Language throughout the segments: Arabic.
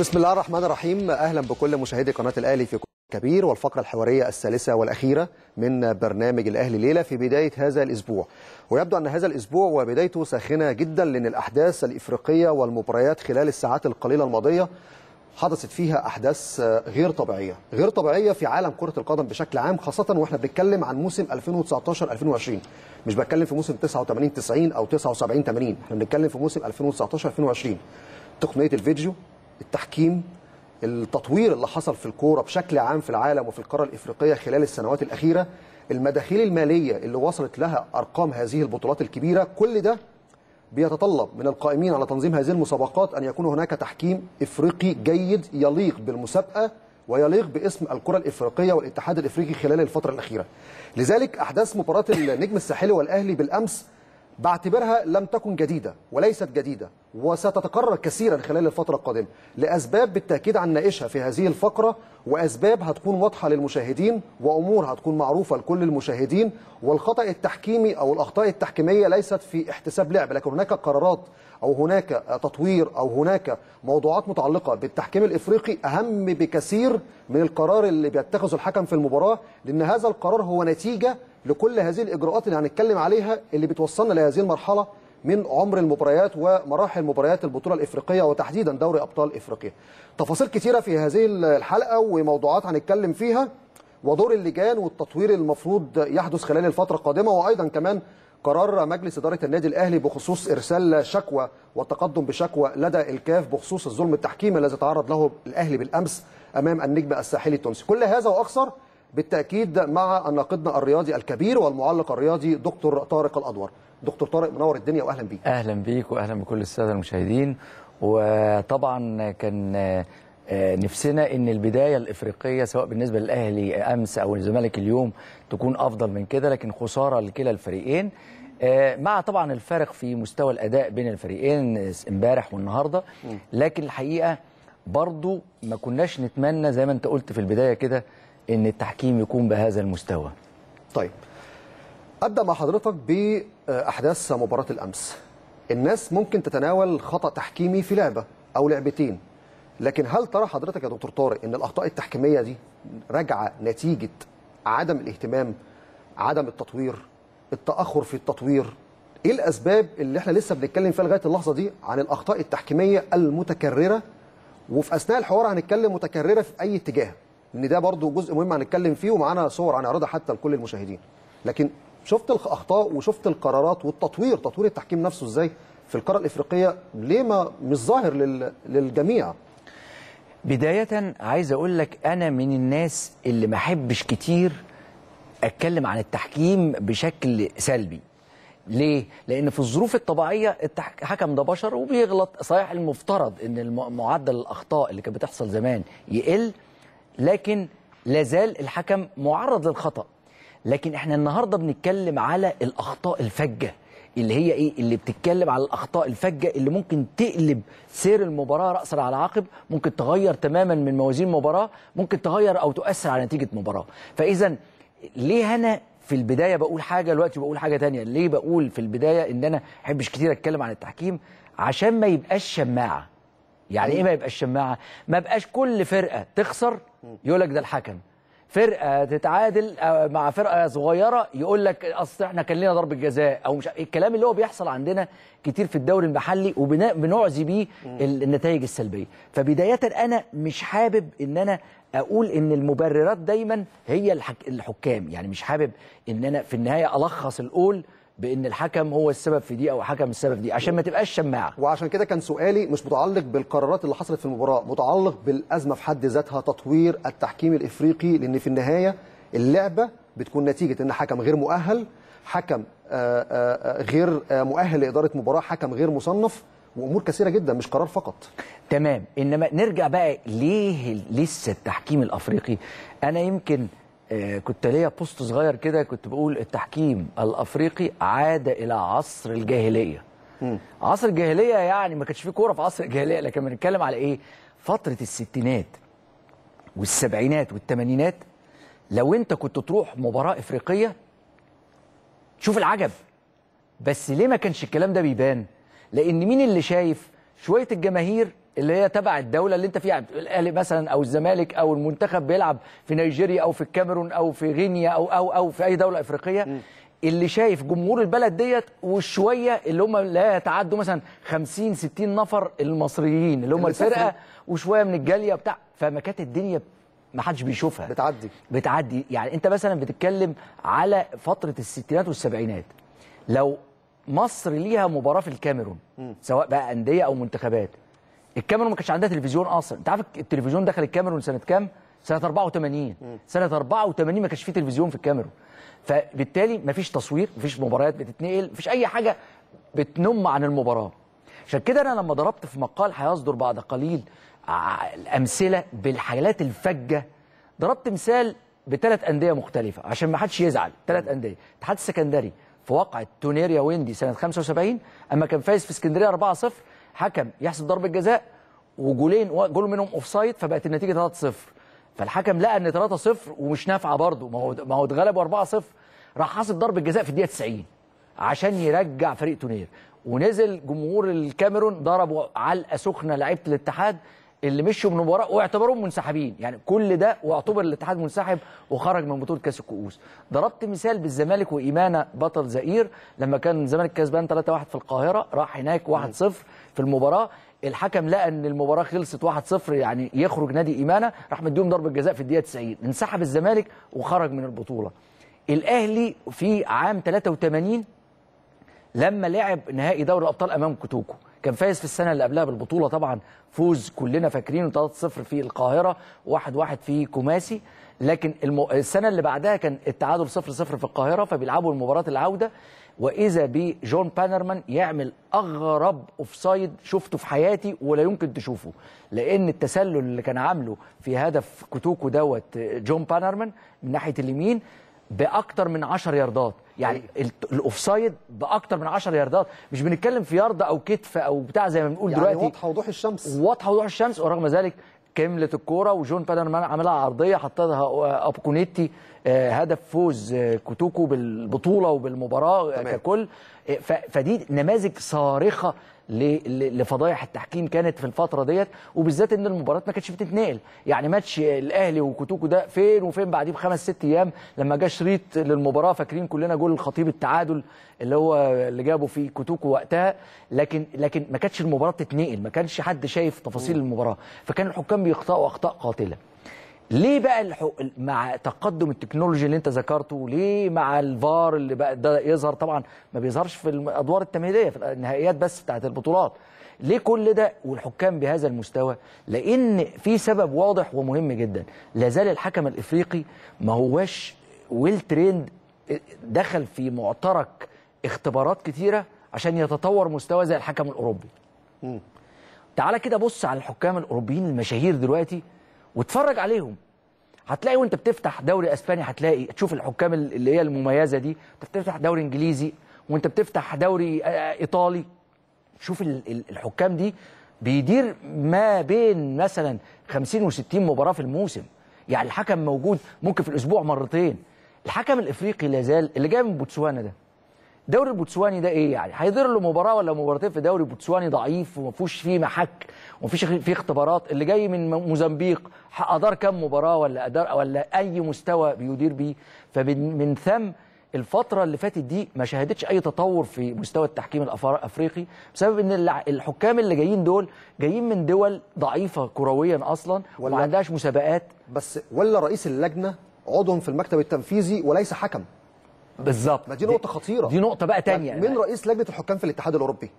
بسم الله الرحمن الرحيم اهلا بكل مشاهدي قناه الاهلي في كبير والفقره الحواريه الثالثه والاخيره من برنامج الاهلي ليله في بدايه هذا الاسبوع ويبدو ان هذا الاسبوع وبدايته ساخنه جدا لان الاحداث الافريقيه والمباريات خلال الساعات القليله الماضيه حدثت فيها احداث غير طبيعيه غير طبيعيه في عالم كره القدم بشكل عام خاصه واحنا بنتكلم عن موسم 2019 2020 مش بتكلم في موسم 89 90 او 79 80 احنا بنتكلم في موسم 2019 2020 تقنيه الفيديو التحكيم التطوير اللي حصل في الكوره بشكل عام في العالم وفي القاره الافريقيه خلال السنوات الاخيره المداخيل الماليه اللي وصلت لها ارقام هذه البطولات الكبيره كل ده بيتطلب من القائمين على تنظيم هذه المسابقات ان يكون هناك تحكيم افريقي جيد يليق بالمسابقه ويليق باسم الكره الافريقيه والاتحاد الافريقي خلال الفتره الاخيره لذلك احداث مباراه النجم الساحلي والاهلي بالامس بعتبرها لم تكن جديدة وليست جديدة وستتكرر كثيرا خلال الفترة القادمة لأسباب بالتأكيد ناقشها في هذه الفقرة وأسباب هتكون واضحة للمشاهدين وأمور هتكون معروفة لكل المشاهدين والخطأ التحكيمي أو الأخطاء التحكيمية ليست في احتساب لعب لكن هناك قرارات أو هناك تطوير أو هناك موضوعات متعلقة بالتحكيم الإفريقي أهم بكثير من القرار اللي بيتخذه الحكم في المباراة لأن هذا القرار هو نتيجة لكل هذه الإجراءات اللي هنتكلم عليها اللي بتوصلنا لهذه المرحلة من عمر المباريات ومراحل مباريات البطولة الإفريقية وتحديدا دوري أبطال إفريقيا تفاصيل كثيره في هذه الحلقة وموضوعات هنتكلم فيها ودور اللجان والتطوير المفروض يحدث خلال الفترة القادمة وأيضا كمان قرار مجلس إدارة النادي الأهلي بخصوص إرسال شكوى والتقدم بشكوى لدى الكاف بخصوص الظلم التحكيمي الذي تعرض له الأهلي بالأمس أمام النجم الساحلي التونسي كل هذا وأكثر بالتاكيد مع ناقدنا الرياضي الكبير والمعلق الرياضي دكتور طارق الادور دكتور طارق منور الدنيا واهلا بيك اهلا بيك واهلا بكل الساده المشاهدين وطبعا كان آه، نفسنا ان البدايه الافريقيه سواء بالنسبه للاهلي امس او الزمالك اليوم تكون افضل من كده لكن خساره لكلا الفريقين آه، مع طبعا الفارق في مستوى الاداء بين الفريقين آه، امبارح والنهارده لكن الحقيقه برضو ما كناش نتمنى زي ما انت قلت في البدايه كده ان التحكيم يكون بهذا المستوى طيب ابدا مع حضرتك باحداث مباراه الامس الناس ممكن تتناول خطا تحكيمي في لعبه او لعبتين لكن هل ترى حضرتك يا دكتور طارق ان الاخطاء التحكيميه دي راجعه نتيجه عدم الاهتمام عدم التطوير التاخر في التطوير ايه الاسباب اللي احنا لسه بنتكلم فيها لغايه اللحظه دي عن الاخطاء التحكيميه المتكرره وفي اثناء الحوار هنتكلم متكرره في اي اتجاه ان ده برضو جزء مهم هنتكلم فيه ومعانا صور هنعرضها حتى لكل المشاهدين لكن شفت الاخطاء وشفت القرارات والتطوير تطوير التحكيم نفسه ازاي في القاره الافريقيه ليه ما مش ظاهر للجميع بدايه عايز اقول لك انا من الناس اللي ما احبش كتير اتكلم عن التحكيم بشكل سلبي ليه؟ لأن في الظروف الطبيعية الحكم ده بشر وبيغلط صحيح المفترض إن معدل الأخطاء اللي كانت بتحصل زمان يقل لكن لازال الحكم معرض للخطأ لكن احنا النهارده بنتكلم على الاخطاء الفجه اللي هي ايه اللي بتتكلم على الاخطاء الفجه اللي ممكن تقلب سير المباراه راسا على عقب ممكن تغير تماما من موازين المباراه ممكن تغير او تؤثر على نتيجه مباراه فاذا ليه انا في البدايه بقول حاجه دلوقتي بقول حاجه تانية ليه بقول في البدايه ان انا ما احبش كتير اتكلم عن التحكيم عشان ما يبقاش شماعه يعني ايه ما يبقاش شماعه ما بقاش كل فرقه تخسر يقول لك ده الحكم فرقه تتعادل آه، مع فرقه صغيره يقول لك اصل احنا كان لنا ضربه جزاء او مش الكلام اللي هو بيحصل عندنا كتير في الدوري المحلي وبنعزي بيه النتائج السلبيه فبدايه انا مش حابب ان انا اقول ان المبررات دايما هي الحكام يعني مش حابب ان انا في النهايه الخص القول بان الحكم هو السبب في دي او حكم السبب في دي عشان ما تبقاش شماعه وعشان كده كان سؤالي مش متعلق بالقرارات اللي حصلت في المباراه متعلق بالازمه في حد ذاتها تطوير التحكيم الافريقي لان في النهايه اللعبه بتكون نتيجه ان حكم غير مؤهل حكم آه، آه، آه، غير مؤهل لاداره مباراه حكم غير مصنف وامور كثيره جدا مش قرار فقط تمام انما نرجع بقى ليه لسه التحكيم الافريقي انا يمكن آه، كنت ليا بوست صغير كده كنت بقول التحكيم الافريقي عاد الى عصر الجاهليه م. عصر الجاهليه يعني ما كانش فيه كوره في عصر الجاهليه لكن بنتكلم على ايه فتره الستينات والسبعينات والثمانينات لو انت كنت تروح مباراه افريقيه شوف العجب بس ليه ما كانش الكلام ده بيبان لان مين اللي شايف شويه الجماهير اللي هي تبع الدوله اللي انت فيها الاهلي مثلا او الزمالك او المنتخب بيلعب في نيجيريا او في الكاميرون او في غينيا او او او في اي دوله افريقيه م. اللي شايف جمهور البلد ديت والشويه اللي هم لا يتعدوا مثلا 50 60 نفر المصريين اللي هم الفرقه وشويه من الجاليه بتاع فما كانت الدنيا ما حدش بيشوفها بتعدي بتعدي يعني انت مثلا بتتكلم على فتره الستينات والسبعينات لو مصر ليها مباراه في الكاميرون سواء بقى انديه او منتخبات الكاميرون ما كانش عندها تلفزيون اصلا انت عارف التلفزيون دخل الكاميرون سنه كام سنه 84 سنه 84 ما كانش فيه تلفزيون في الكاميرون فبالتالي ما فيش تصوير ما فيش مباريات بتتنقل ما فيش اي حاجه بتنم عن المباراه عشان كده انا لما ضربت في مقال هيصدر بعد قليل الامثله بالحالات الفجه ضربت مثال بثلاث انديه مختلفه عشان ما حدش يزعل ثلاث انديه الاتحاد السكندري في وقعه تونيريا ويندي سنه 75 اما كان فايز في اسكندريه 4-0 حكم يحسب ضربه جزاء وجولين جول منهم اوف سايد فبقت النتيجه 3-0 فالحكم لقى ان 3-0 ومش نافعه برضه ما هو ما هو اتغلبوا 4-0 راح حاسب ضربه جزاء في الدقيقه 90 عشان يرجع فريق تونير ونزل جمهور الكاميرون ضربوا علقه سخنه لعيبه الاتحاد اللي مشوا من المباراه واعتبروهم منسحبين يعني كل ده واعتبر الاتحاد منسحب وخرج من بطوله كاس الكؤوس ضربت مثال بالزمالك وايمانه بطل زئير لما كان الزمالك كسبان 3-1 في القاهره راح هناك 1-0 في المباراه الحكم لقى ان المباراه خلصت 1-0 يعني يخرج نادي ايمانه راح مديهم ضربه جزاء في الدقيقه 90 انسحب الزمالك وخرج من البطوله الاهلي في عام 83 لما لعب نهائي دوري الابطال امام كوتوكو كان فايز في السنه اللي قبلها بالبطوله طبعا فوز كلنا فاكرينه 3-0 في القاهره 1-1 في كوماسي لكن المو... السنه اللي بعدها كان التعادل 0-0 في القاهره فبيلعبوا المباراه العوده واذا بجون بانرمان يعمل اغرب اوفسايد شفته في حياتي ولا يمكن تشوفه لان التسلل اللي كان عامله في هدف كوتوكو دوت جون بانرمان من ناحيه اليمين باكتر من 10 ياردات يعني طيب. الاوفسايد باكتر من 10 ياردات مش بنتكلم في يارده او كتف او بتاع زي ما بنقول يعني دلوقتي واضحه وضوح الشمس واضحه وضوح الشمس ورغم ذلك كملت الكوره وجون بادرمان عملها عرضيه حطها ابوكونيتي آه، هدف فوز آه، كوتوكو بالبطوله وبالمباراه آه، ككل فدي نماذج صارخه لفضايح التحكيم كانت في الفتره ديت وبالذات ان المباريات ما كانتش بتتنقل يعني ماتش الاهلي وكوتوكو ده فين وفين بعديه بخمس ست ايام لما جه شريط للمباراه فاكرين كلنا جول الخطيب التعادل اللي هو اللي جابه في كوتوكو وقتها لكن لكن ما كانتش المباراه بتتنقل ما كانش حد شايف تفاصيل المباراه فكان الحكام بيخطئوا اخطاء قاتله ليه بقى الحق مع تقدم التكنولوجي اللي انت ذكرته ليه مع الفار اللي بقى ده يظهر طبعا ما بيظهرش في الادوار التمهيديه في النهائيات بس بتاعت البطولات ليه كل ده والحكام بهذا المستوى لان في سبب واضح ومهم جدا لا زال الحكم الافريقي ما هواش ويل تريند دخل في معترك اختبارات كتيره عشان يتطور مستوى زي الحكم الاوروبي تعالى كده بص على الحكام الاوروبيين المشاهير دلوقتي واتفرج عليهم هتلاقي وانت بتفتح دوري اسباني هتلاقي تشوف الحكام اللي هي المميزه دي انت بتفتح دوري انجليزي وانت بتفتح دوري آه، آه، ايطالي تشوف الحكام دي بيدير ما بين مثلا 50 و60 مباراه في الموسم يعني الحكم موجود ممكن في الاسبوع مرتين الحكم الافريقي لا زال اللي جاي من بوتسوانا ده الدوري البوتسواني ده ايه يعني هيضر له مباراه ولا مباراتين في دوري بوتسواني ضعيف وما فيهوش فيه محك وما فيش فيه اختبارات اللي جاي من موزمبيق ادار كام مباراه ولا ادار ولا اي مستوى بيدير بيه فمن ثم الفترة اللي فاتت دي ما شهدتش أي تطور في مستوى التحكيم الأفريقي بسبب إن الحكام اللي جايين دول جايين من دول ضعيفة كرويا أصلا وما عندهاش مسابقات بس ولا رئيس اللجنة عضو في المكتب التنفيذي وليس حكم بالظبط ما دي نقطه خطيره دي نقطه بقى تانية من رئيس لجنه الحكام في الاتحاد الاوروبي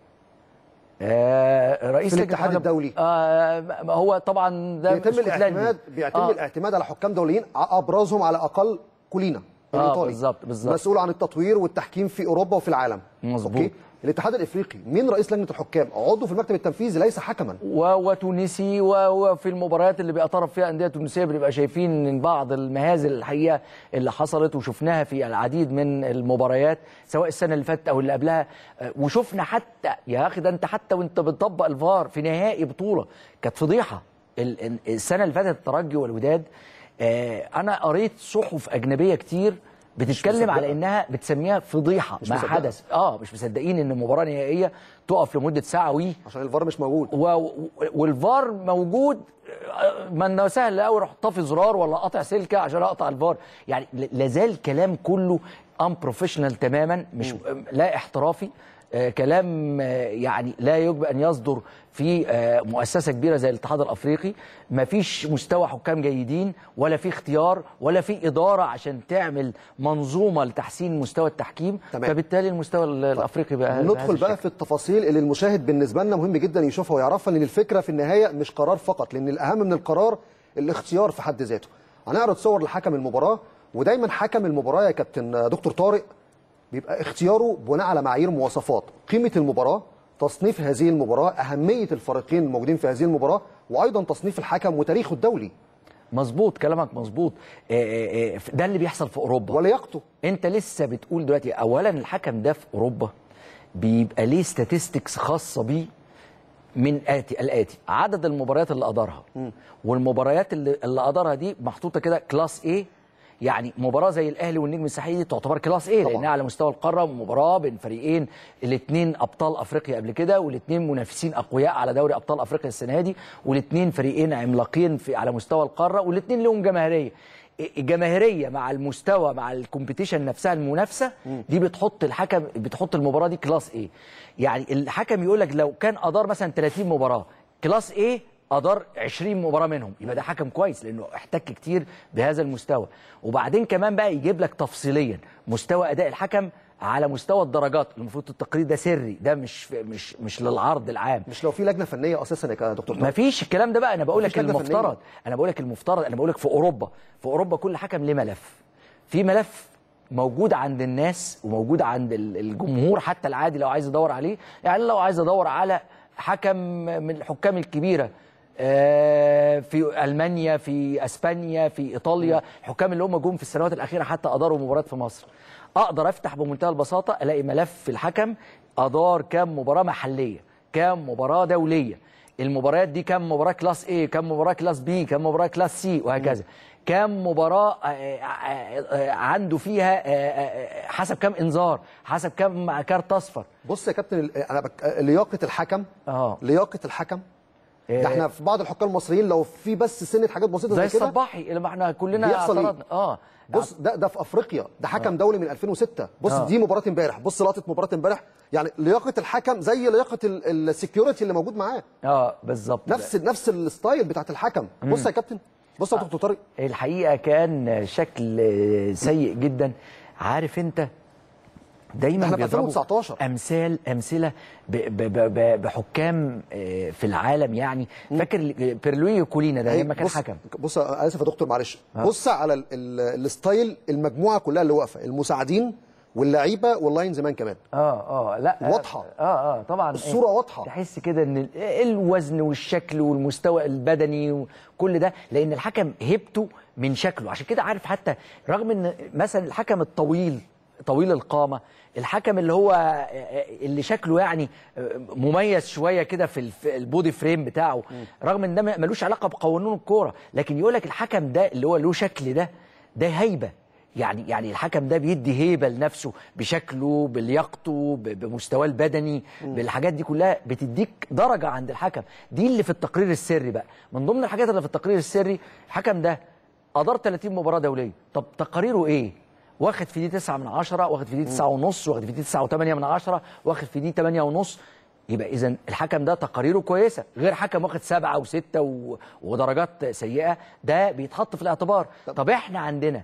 آه رئيس في الاتحاد الدولي آه هو طبعا ده بيتم الاعتماد بيتم آه. الاعتماد على حكام دوليين ابرزهم على الاقل كولينا آه، الايطالي آه بالظبط بالظبط مسؤول عن التطوير والتحكيم في اوروبا وفي العالم مظبوط الاتحاد الافريقي مين رئيس لجنه الحكام عضو في المكتب التنفيذي ليس حكما وتونسي وفي المباريات اللي بيعترف فيها انديه تونسيه بنبقى شايفين من بعض المهازل الحقيقه اللي حصلت وشفناها في العديد من المباريات سواء السنه اللي فاتت او اللي قبلها آه، وشفنا حتى يا اخي ده انت حتى وانت بتطبق الفار في نهائي بطوله كانت فضيحه السنه اللي فاتت الترجي والوداد آه، انا قريت صحف اجنبيه كتير بتتكلم على انها بتسميها فضيحه ما مصدقها. حدث اه مش مصدقين ان المباراه النهائيه تقف لمده ساعه وي عشان الفار مش موجود و... والفار موجود آه، ما انه سهل قوي روح طافي زرار ولا قاطع سلكه عشان اقطع الفار يعني لازال الكلام كله ان بروفيشنال تماما مش لا احترافي آه، كلام آه، يعني لا يجب ان يصدر في آه، مؤسسه كبيره زي الاتحاد الافريقي ما فيش مستوى حكام جيدين ولا في اختيار ولا في اداره عشان تعمل منظومه لتحسين مستوى التحكيم تمام. فبالتالي المستوى الافريقي بقى ندخل بقى في التفاصيل اللي المشاهد بالنسبه لنا مهم جدا يشوفها ويعرفها لان الفكره في النهايه مش قرار فقط لان الاهم من القرار الاختيار في حد ذاته هنعرض صور لحكم المباراه ودايما حكم المباراه يا كابتن دكتور طارق بيبقى اختياره بناء على معايير مواصفات قيمه المباراه تصنيف هذه المباراه اهميه الفريقين الموجودين في هذه المباراه وايضا تصنيف الحكم وتاريخه الدولي مظبوط كلامك مظبوط آه، آه، آه، ده اللي بيحصل في اوروبا ولياقته انت لسه بتقول دلوقتي اولا الحكم ده في اوروبا بيبقى ليه ستاتستكس خاصه بيه من آتي الآتي عدد المباريات اللي أدارها والمباريات اللي, اللي أدارها دي محطوطة كده كلاس A يعني مباراه زي الاهلي والنجم الساحلي دي تعتبر كلاس ايه لانها على مستوى القاره مباراه بين فريقين الاثنين ابطال افريقيا قبل كده والاثنين منافسين اقوياء على دوري ابطال افريقيا السنه دي والاثنين فريقين عملاقين في على مستوى القاره والاثنين لهم جماهيريه الجماهيريه مع المستوى مع الكومبيتيشن نفسها المنافسه دي بتحط الحكم بتحط المباراه دي كلاس ايه يعني الحكم يقول لك لو كان ادار مثلا 30 مباراه كلاس ايه ادار 20 مباراه منهم يبقى ده حكم كويس لانه احتك كتير بهذا المستوى وبعدين كمان بقى يجيب لك تفصيليا مستوى اداء الحكم على مستوى الدرجات المفروض التقرير ده سري ده مش مش مش للعرض العام مش لو في لجنه فنيه اساسا يا دكتور ما فيش الكلام ده بقى انا بقول لك المفترض انا بقول لك المفترض انا بقول لك في اوروبا في اوروبا كل حكم ليه ملف في ملف موجود عند الناس وموجود عند الجمهور حتى العادي لو عايز يدور عليه يعني لو عايز ادور على حكم من الحكام الكبيره آه، في المانيا في اسبانيا في ايطاليا حكام اللي هم جم في السنوات الاخيره حتى اداروا مباريات في مصر اقدر افتح بمنتهى البساطه الاقي ملف الحكم ادار كام مباراه محليه كام مباراه دوليه المباريات دي كام مباراه كلاس ايه كام مباراه كلاس بي كام مباراه كلاس سي وهكذا كام مباراه آه، آه، عنده فيها حسب كام انذار حسب كام كارت اصفر بص يا كابتن انا لياقه الحكم اه لياقه الحكم إيه. ده احنا في بعض الحكام المصريين لو في بس سنه حاجات بسيطه زي, كده زي الصباحي اللي ما احنا كلنا بيحصل إيه؟ اه بص ده ده في افريقيا ده حكم آه. دولي من 2006 بص آه. دي مباراه امبارح بص لقطه مباراه امبارح يعني لياقه الحكم زي لياقه السكيورتي اللي موجود معاه اه بالظبط نفس ده. نفس الستايل بتاعت الحكم مم. بص يا كابتن بص يا آه. دكتور طارق الحقيقه كان شكل سيء جدا عارف انت دايما احنا بيضربوا 2019 امثال امثله ب ب ب بحكام آه، في العالم يعني فاكر بيرلوي كولينا ده إيه، لما كان بص حكم بص اسف يا دكتور معلش آه. بص على الستايل المجموعه كلها اللي واقفه المساعدين واللعيبه واللاين زمان كمان اه اه لا واضحه آه،, اه اه طبعا الصوره إيه واضحه تحس كده ان إيه، الوزن والشكل والمستوى البدني وكل ده لان الحكم هيبته من شكله عشان كده عارف حتى رغم ان مثلا الحكم الطويل طويل القامه الحكم اللي هو اللي شكله يعني مميز شويه كده في البودي فريم بتاعه رغم ان ده ملوش علاقه بقوانين الكوره لكن يقول لك الحكم ده اللي هو له شكل ده ده هيبه يعني يعني الحكم ده بيدي هيبه لنفسه بشكله بلياقته بمستواه البدني م. بالحاجات دي كلها بتديك درجه عند الحكم دي اللي في التقرير السري بقى من ضمن الحاجات اللي في التقرير السري الحكم ده ادار 30 مباراه دوليه طب تقاريره ايه واخد في دي 9 من 10 واخد في دي 9 ونص واخد في دي 9 و8 من 10 واخد في دي 8 ونص يبقى اذا الحكم ده تقاريره كويسه غير حكم واخد 7 و6 ودرجات سيئه ده بيتحط في الاعتبار طب, طب احنا عندنا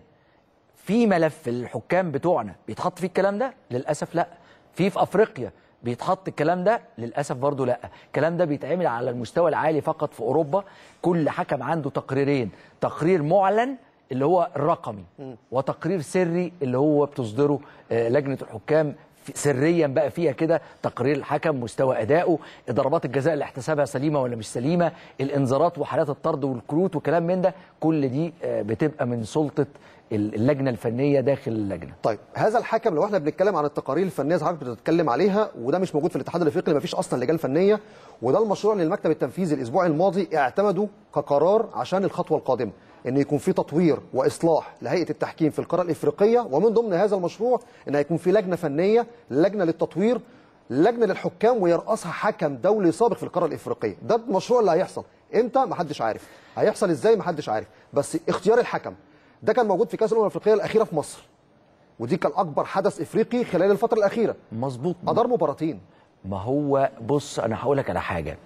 في ملف الحكام بتوعنا بيتحط فيه الكلام ده للاسف لا في في افريقيا بيتحط الكلام ده للاسف برضه لا الكلام ده بيتعمل على المستوى العالي فقط في اوروبا كل حكم عنده تقريرين تقرير معلن اللي هو الرقمي وتقرير سري اللي هو بتصدره آه، لجنه الحكام سريا بقى فيها كده تقرير الحكم مستوى ادائه ضربات الجزاء اللي احتسبها سليمه ولا مش سليمه الانذارات وحالات الطرد والكروت وكلام من ده كل دي آه، بتبقى من سلطه اللجنه الفنيه داخل اللجنه. طيب هذا الحكم لو احنا بنتكلم عن التقارير الفنيه حضرتك بتتكلم عليها وده مش موجود في الاتحاد الافريقي ما فيش اصلا لجان فنيه وده المشروع اللي المكتب التنفيذي الاسبوع الماضي اعتمده كقرار عشان الخطوه القادمه. ان يكون في تطوير واصلاح لهيئه التحكيم في القاره الافريقيه ومن ضمن هذا المشروع ان هيكون في لجنه فنيه لجنه للتطوير لجنه للحكام ويرأسها حكم دولي سابق في القاره الافريقيه ده المشروع اللي هيحصل امتى محدش عارف هيحصل ازاي محدش عارف بس اختيار الحكم ده كان موجود في كاس الامم الافريقيه الاخيره في مصر ودي كان اكبر حدث افريقي خلال الفتره الاخيره مظبوط ادار مباراتين ما هو بص انا هقول لك على حاجه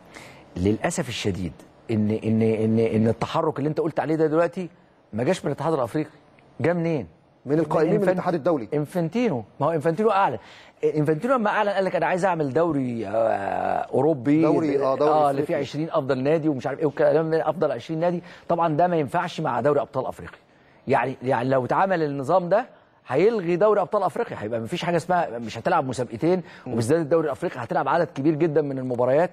للاسف الشديد ان ان ان ان التحرك اللي انت قلت عليه ده دلوقتي ما جاش من الاتحاد الافريقي جا منين؟ من القائمين من, من الاتحاد الدولي انفانتينو ما هو انفانتينو اعلن انفانتينو لما اعلن قال لك انا عايز اعمل دوري آه اوروبي دوري اه دوري اه اللي فيه 20 افضل نادي ومش عارف ايه والكلام من افضل 20 نادي طبعا ده ما ينفعش مع دوري ابطال افريقيا يعني يعني لو اتعمل النظام ده هيلغي دوري ابطال افريقيا هيبقى ما فيش حاجه اسمها مش هتلعب مسابقتين وبالذات الدوري الافريقي هتلعب عدد كبير جدا من المباريات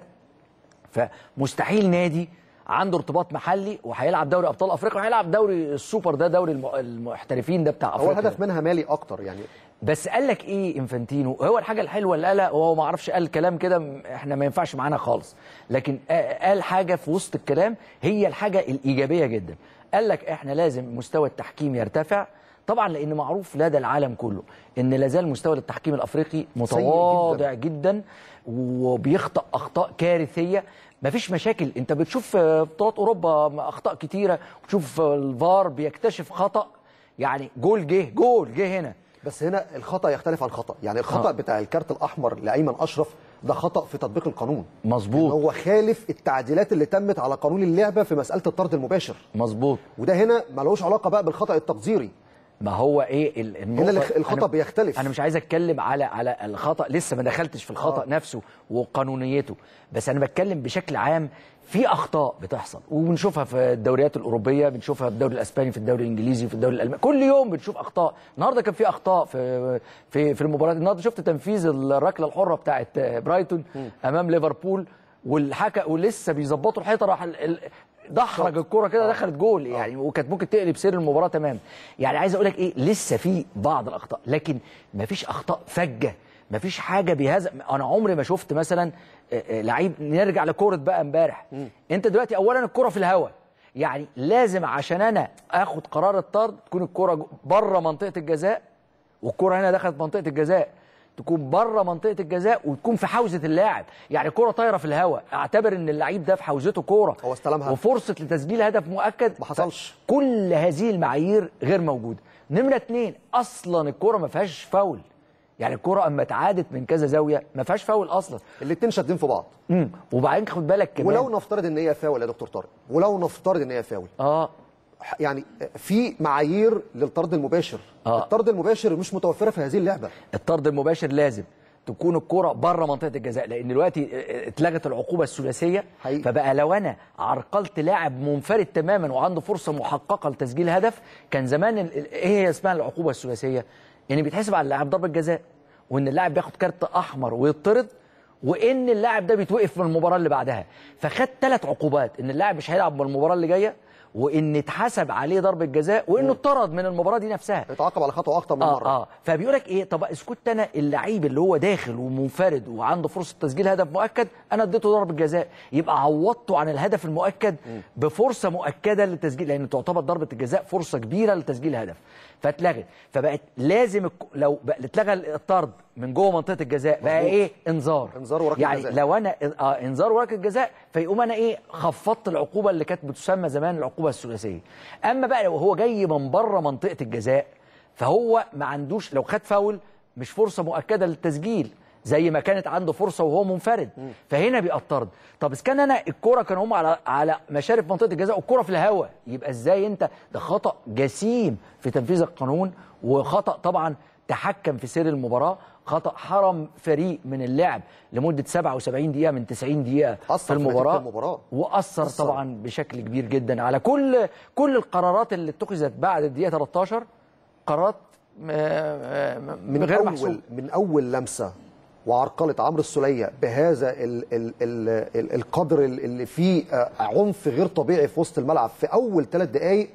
فمستحيل نادي عنده ارتباط محلي وهيلعب دوري ابطال افريقيا وهيلعب دوري السوبر ده دوري المحترفين ده بتاع افريقيا هو الهدف منها مالي اكتر يعني بس قال لك ايه انفانتينو هو الحاجه الحلوه اللي قالها هو ما اعرفش قال كلام كده احنا ما ينفعش معانا خالص لكن قال حاجه في وسط الكلام هي الحاجه الايجابيه جدا قال لك احنا لازم مستوى التحكيم يرتفع طبعا لان معروف لدى العالم كله ان لازال مستوى التحكيم الافريقي متواضع جدا. وبيخطا اخطاء كارثيه مفيش مشاكل انت بتشوف بطولات اوروبا اخطاء كتيره وتشوف الفار بيكتشف خطا يعني جول جه جول جه هنا بس هنا الخطا يختلف عن خطا يعني الخطا آه. بتاع الكارت الاحمر لايمن اشرف ده خطا في تطبيق القانون مظبوط هو خالف التعديلات اللي تمت على قانون اللعبه في مساله الطرد المباشر مظبوط وده هنا ملوش علاقه بقى بالخطا التقديري ما هو ايه النقطه هنا الخطا بيختلف انا مش عايز اتكلم على على الخطا لسه ما دخلتش في الخطا آه. نفسه وقانونيته بس انا بتكلم بشكل عام في اخطاء بتحصل وبنشوفها في الدوريات الاوروبيه بنشوفها في الدوري الاسباني في الدوري الانجليزي في الدوري الالماني كل يوم بنشوف اخطاء النهارده كان في اخطاء في في في المباراه النهارده شفت تنفيذ الركله الحره بتاعه برايتون امام ليفربول والحكا ولسه بيظبطوا الحيطه راح دحرج الكرة كده آه. دخلت جول يعني آه. وكانت ممكن تقلب سير المباراه تمام يعني عايز اقول لك ايه لسه في بعض الاخطاء لكن ما فيش اخطاء فجه ما فيش حاجه بهذا انا عمري ما شفت مثلا آه، لعيب نرجع لكوره بقى امبارح انت دلوقتي اولا الكره في الهواء يعني لازم عشان انا اخد قرار الطرد تكون الكره بره منطقه الجزاء والكره هنا دخلت منطقه الجزاء تكون بره منطقه الجزاء وتكون في حوزه اللاعب يعني كره طايره في الهواء اعتبر ان اللعيب ده في حوزته كوره هو استلمها وفرصه لتسجيل هدف مؤكد ما حصلش كل هذه المعايير غير موجوده نمره اثنين اصلا الكوره ما فيهاش فاول يعني الكرة اما اتعادت من كذا زاويه ما فيهاش فاول اصلا الاثنين شادين في بعض امم وبعدين خد بالك كمان ولو نفترض ان هي فاول يا دكتور طارق ولو نفترض ان هي فاول اه يعني في معايير للطرد المباشر آه. الطرد المباشر مش متوفره في هذه اللعبه الطرد المباشر لازم تكون الكرة بره منطقه الجزاء لان دلوقتي اتلغت العقوبه الثلاثيه فبقى لو انا عرقلت لاعب منفرد تماما وعنده فرصه محققه لتسجيل هدف كان زمان ايه هي اسمها العقوبه الثلاثيه ان يعني بيتحسب على اللاعب ضربه جزاء وان اللاعب بياخد كارت احمر ويطرد وان اللاعب ده بيتوقف من المباراه اللي بعدها فخد ثلاث عقوبات ان اللاعب مش هيلعب من المباراه اللي جايه وان اتحسب عليه ضربه جزاء وانه اتطرد من المباراه دي نفسها اتعاقب على خطوه اكتر من آه مره اه فبيقول لك ايه طب اسكت انا اللعيب اللي هو داخل ومنفرد وعنده فرصه تسجيل هدف مؤكد انا اديته ضربه جزاء يبقى عوضته عن الهدف المؤكد بفرصه مؤكده للتسجيل لان تعتبر ضربه الجزاء فرصه كبيره لتسجيل هدف فاتلغت فبقت لازم لو اتلغى الطرد من جوه منطقه الجزاء بقى مزبوط. ايه انذار انذار وركله يعني جزاء يعني لو انا اه انذار وركله جزاء فيقوم انا ايه خفضت العقوبه اللي كانت بتسمى زمان العقوبه الثلاثيه اما بقى لو هو جاي من بره منطقه الجزاء فهو ما عندوش لو خد فاول مش فرصه مؤكده للتسجيل زي ما كانت عنده فرصه وهو منفرد م. فهنا بيقطرد طب اذا كان انا الكوره كان هم على على مشارف منطقه الجزاء والكوره في الهواء يبقى ازاي انت ده خطا جسيم في تنفيذ القانون وخطا طبعا تحكم في سير المباراه خطأ حرم فريق من اللعب لمدة 77 دقيقة من 90 دقيقة في المباراة, المباراة. وأثر طبعا بشكل كبير جدا على كل كل القرارات اللي اتخذت بعد الدقيقة 13 قرارات آه، آه، من غير أول محسوب من أول لمسة وعرقلة عمرو السولية بهذا الـ الـ الـ الـ القدر اللي فيه آه، عنف غير طبيعي في وسط الملعب في أول ثلاث دقايق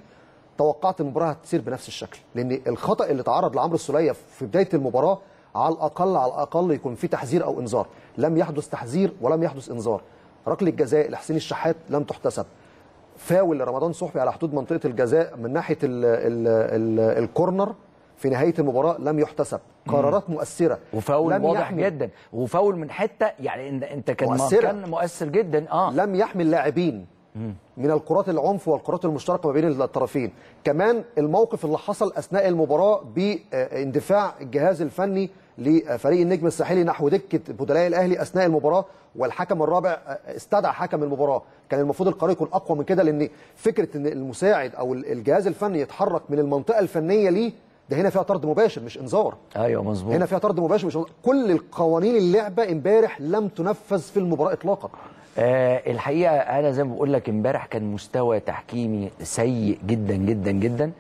توقعت المباراة هتصير بنفس الشكل لأن الخطأ اللي تعرض لعمرو السولية في بداية المباراة على الاقل على الاقل يكون في تحذير او انذار لم يحدث تحذير ولم يحدث انذار ركله جزاء لحسين الشحات لم تحتسب فاول لرمضان صحبي على حدود منطقه الجزاء من ناحيه الـ الـ الـ الكورنر في نهايه المباراه لم يحتسب قرارات مؤثره وفاول واضح يحمل. جدا وفاول من حته يعني انت كان مؤثرة. كان مؤثر جدا اه لم يحمل لاعبين من الكرات العنف والكرات المشتركه ما بين الطرفين كمان الموقف اللي حصل اثناء المباراه باندفاع آه، الجهاز الفني لفريق النجم الساحلي نحو دكه بدلاء الاهلي اثناء المباراه والحكم الرابع آه، استدعى حكم المباراه كان المفروض القرار يكون اقوى من كده لان فكره ان المساعد او الجهاز الفني يتحرك من المنطقه الفنيه ليه ده هنا فيها طرد مباشر مش انذار ايوه مظبوط هنا فيها طرد مباشر مش انذار كل القوانين اللعبه امبارح لم تنفذ في المباراه اطلاقا آه الحقيقه انا زي ما بقول لك امبارح كان مستوى تحكيمي سيء جدا جدا جدا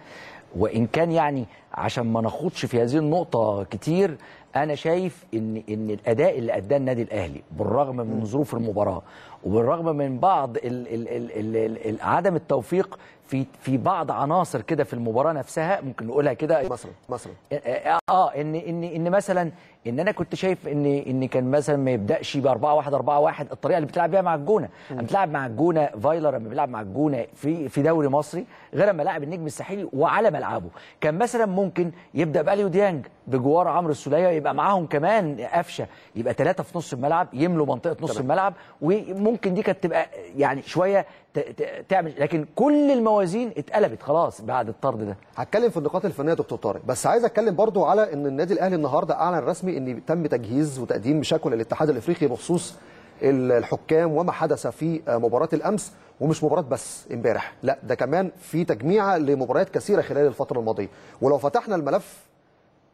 وان كان يعني عشان ما نخوضش في هذه النقطه كتير انا شايف ان ان الاداء اللي اداه النادي الاهلي بالرغم من ظروف المباراه وبالرغم من بعض ال ال ال ال الـ عدم التوفيق في في بعض عناصر كده في المباراه نفسها ممكن نقولها كده مصر مصر اه, آه،, آه،, آه، ان ان ان مثلا ان انا كنت شايف ان ان كان مثلا ما يبداش ب 4 1 4 1 الطريقه اللي بتلعب بيها مع الجونه اما بتلعب مع الجونه فايلر لما بيلعب مع الجونه في في دوري مصري غير لما لاعب النجم الساحلي وعلى ملعبه كان مثلا ممكن يبدا باليو ديانج بجوار عمرو السوليه يبقى معاهم كمان قفشه يبقى ثلاثه في نص الملعب يملوا منطقه نص الملعب وممكن دي كانت تبقى يعني شويه تعمل لكن كل الموازين اتقلبت خلاص بعد الطرد ده هتكلم في النقاط الفنيه يا دكتور طارق بس عايز اتكلم برضو على ان النادي الاهلي النهارده اعلن رسمي الافريقي ان تم تجهيز وتقديم شكوى للاتحاد الافريقي بخصوص الحكام وما حدث في مباراه الامس ومش مباراه بس امبارح لا ده كمان في تجميع لمباريات كثيره خلال الفتره الماضيه ولو فتحنا الملف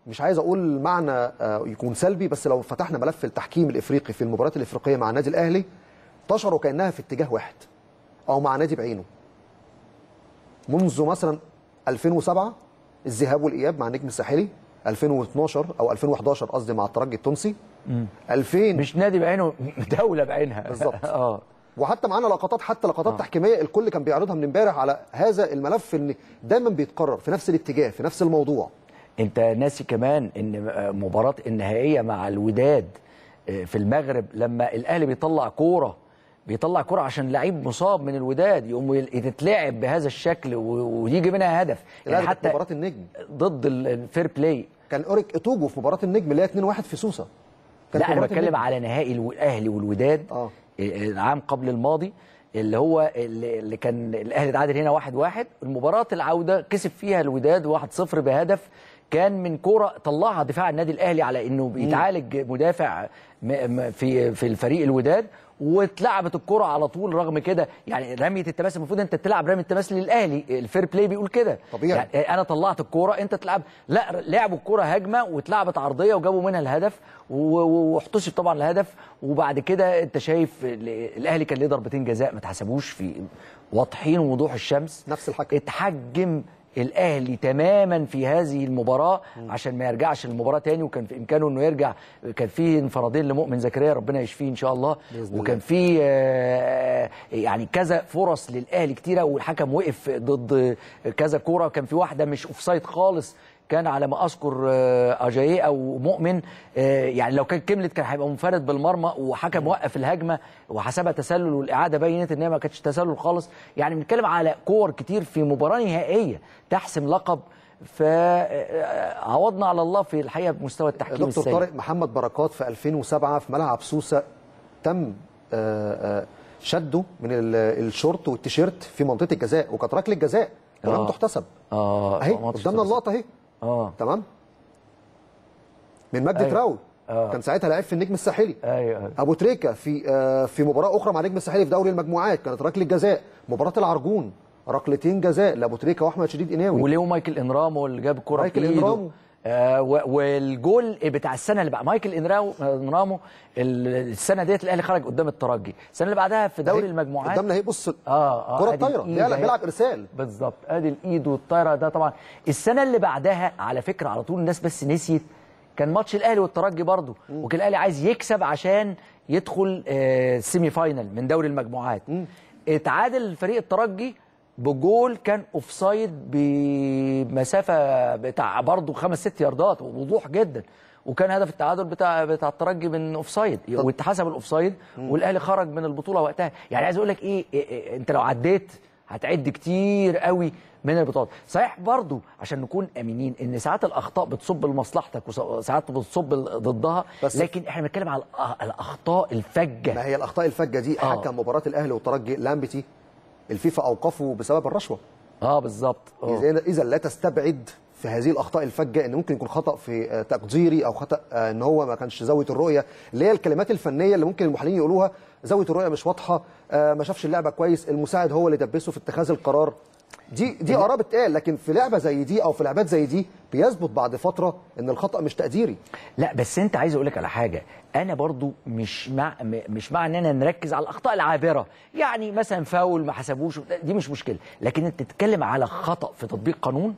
مش عايز اقول معنى آه، يكون سلبي بس لو فتحنا ملف التحكيم الافريقي في المباريات الافريقيه مع النادي الاهلي انتشر كانها في اتجاه واحد او مع نادي بعينه منذ مثلا 2007 الذهاب والاياب مع النجم الساحلي 2012 او 2011 قصدي مع الترجي التونسي 2000 مش نادي بعينه دوله بعينها بالظبط اه وحتى معانا لقطات حتى لقطات آه. تحكيميه الكل كان بيعرضها من امبارح على هذا الملف ان دايما بيتكرر في نفس الاتجاه في نفس الموضوع انت ناسي كمان ان مباراه النهائيه مع الوداد آه، في المغرب لما الاهلي بيطلع كوره بيطلع كرة عشان لعيب مصاب من الوداد يقوم تتلعب بهذا الشكل ويجي منها هدف يعني حتى مباراة النجم ضد الفير بلاي كان اوريك اتوجو في مباراه النجم اللي هي 2 1 في سوسه كان لا انا بتكلم على نهائي الاهلي والوداد آه. العام قبل الماضي اللي هو اللي كان الاهلي اتعادل هنا 1-1 واحد واحد. المباراه العوده كسب فيها الوداد 1-0 بهدف كان من كوره طلعها دفاع النادي الاهلي على انه بيتعالج مدافع في في الفريق الوداد واتلعبت الكره على طول رغم كده يعني رميه التماس المفروض انت تلعب رميه التماس للاهلي الفير بلاي بيقول كده طبيعي يعني انا طلعت الكره انت تلعب لا لعبوا الكره هجمه واتلعبت عرضيه وجابوا منها الهدف واحتسب طبعا الهدف وبعد كده انت شايف الاهلي كان ليه ضربتين جزاء ما اتحسبوش في واضحين ووضوح الشمس نفس الحكم اتحجم الاهلي تماما في هذه المباراه عشان ما يرجعش المباراه تاني وكان في امكانه انه يرجع كان في انفرادين لمؤمن زكريا ربنا يشفيه ان شاء الله وكان في آه، يعني كذا فرص للاهلي كتيره والحكم وقف ضد كذا كوره وكان في واحده مش اوفسايد خالص كان على ما اذكر آه، اجاي او مؤمن آه، يعني لو كان كملت كان هيبقى منفرد بالمرمى وحكم وقف الهجمه وحسبها تسلل والاعاده بينت ان هي ما كانتش تسلل خالص يعني بنتكلم على كور كتير في مباراه نهائيه تحسم لقب فعوضنا آه، على الله في الحقيقه بمستوى التحكيم السيء دكتور طارق محمد بركات في 2007 في ملعب سوسه تم شده من الشورت والتيشيرت في منطقه الجزاء وكانت ركله جزاء ولم تحتسب اه اهي قدامنا اللقطه اهي اه تمام من مجد أيوة. تراوي آه. كان ساعتها لعيب في النجم الساحلي ايوه ابو تريكه في آه في مباراه اخرى مع النجم الساحلي في دوري المجموعات كانت ركله جزاء مباراه العرجون ركلتين جزاء لابو تريكه واحمد شديد قناوي وليه مايكل انرامو اللي جاب الكره بايده آه، والجول بتاع السنه اللي بقى مايكل انراو منامو السنه ديت الاهلي خرج قدام الترجي السنه اللي بعدها في دوري المجموعات قدامنا اهي بص اه, آه، كره طايره بيلعب ارسال بالظبط ادي الايد والطايره ده طبعا السنه اللي بعدها على فكره على طول الناس بس نسيت كان ماتش الاهلي والترجي برضه وكان الاهلي عايز يكسب عشان يدخل آه سيمي فاينل من دوري المجموعات اتعادل فريق الترجي بجول كان اوفسايد بمسافه بتاع برضه خمس ست ياردات ووضوح جدا وكان هدف التعادل بتاع بتاع الترجي من اوفسايد واتحسب الاوفسايد والاهلي خرج من البطوله وقتها يعني عايز اقول لك إيه, إيه, إيه, انت لو عديت هتعد كتير قوي من البطولات صحيح برضو عشان نكون امينين ان ساعات الاخطاء بتصب لمصلحتك وساعات بتصب ضدها بس لكن احنا بنتكلم على الاخطاء الفجه ما هي الاخطاء الفجه دي آه. حكم مباراه الاهلي والترجي لامبتي الفيفا اوقفه بسبب الرشوه اه بالظبط آه. اذا لا تستبعد في هذه الاخطاء الفجه ان ممكن يكون خطا في آه، تقديري او خطا آه، ان هو ما كانش زاويه الرؤيه اللي هي الكلمات الفنيه اللي ممكن المحللين يقولوها زاويه الرؤيه مش واضحه ما شافش اللعبه كويس المساعد هو اللي دبسه في اتخاذ القرار دي دي اراء بتقال لكن في لعبه زي دي او في لعبات زي دي بيثبت بعد فتره ان الخطا مش تقديري لا بس انت عايز اقول لك على حاجه انا برضو مش مع مش مع اننا نركز على الاخطاء العابره يعني مثلا فاول ما حسبوش دي مش مشكله لكن انت تتكلم على خطا في تطبيق قانون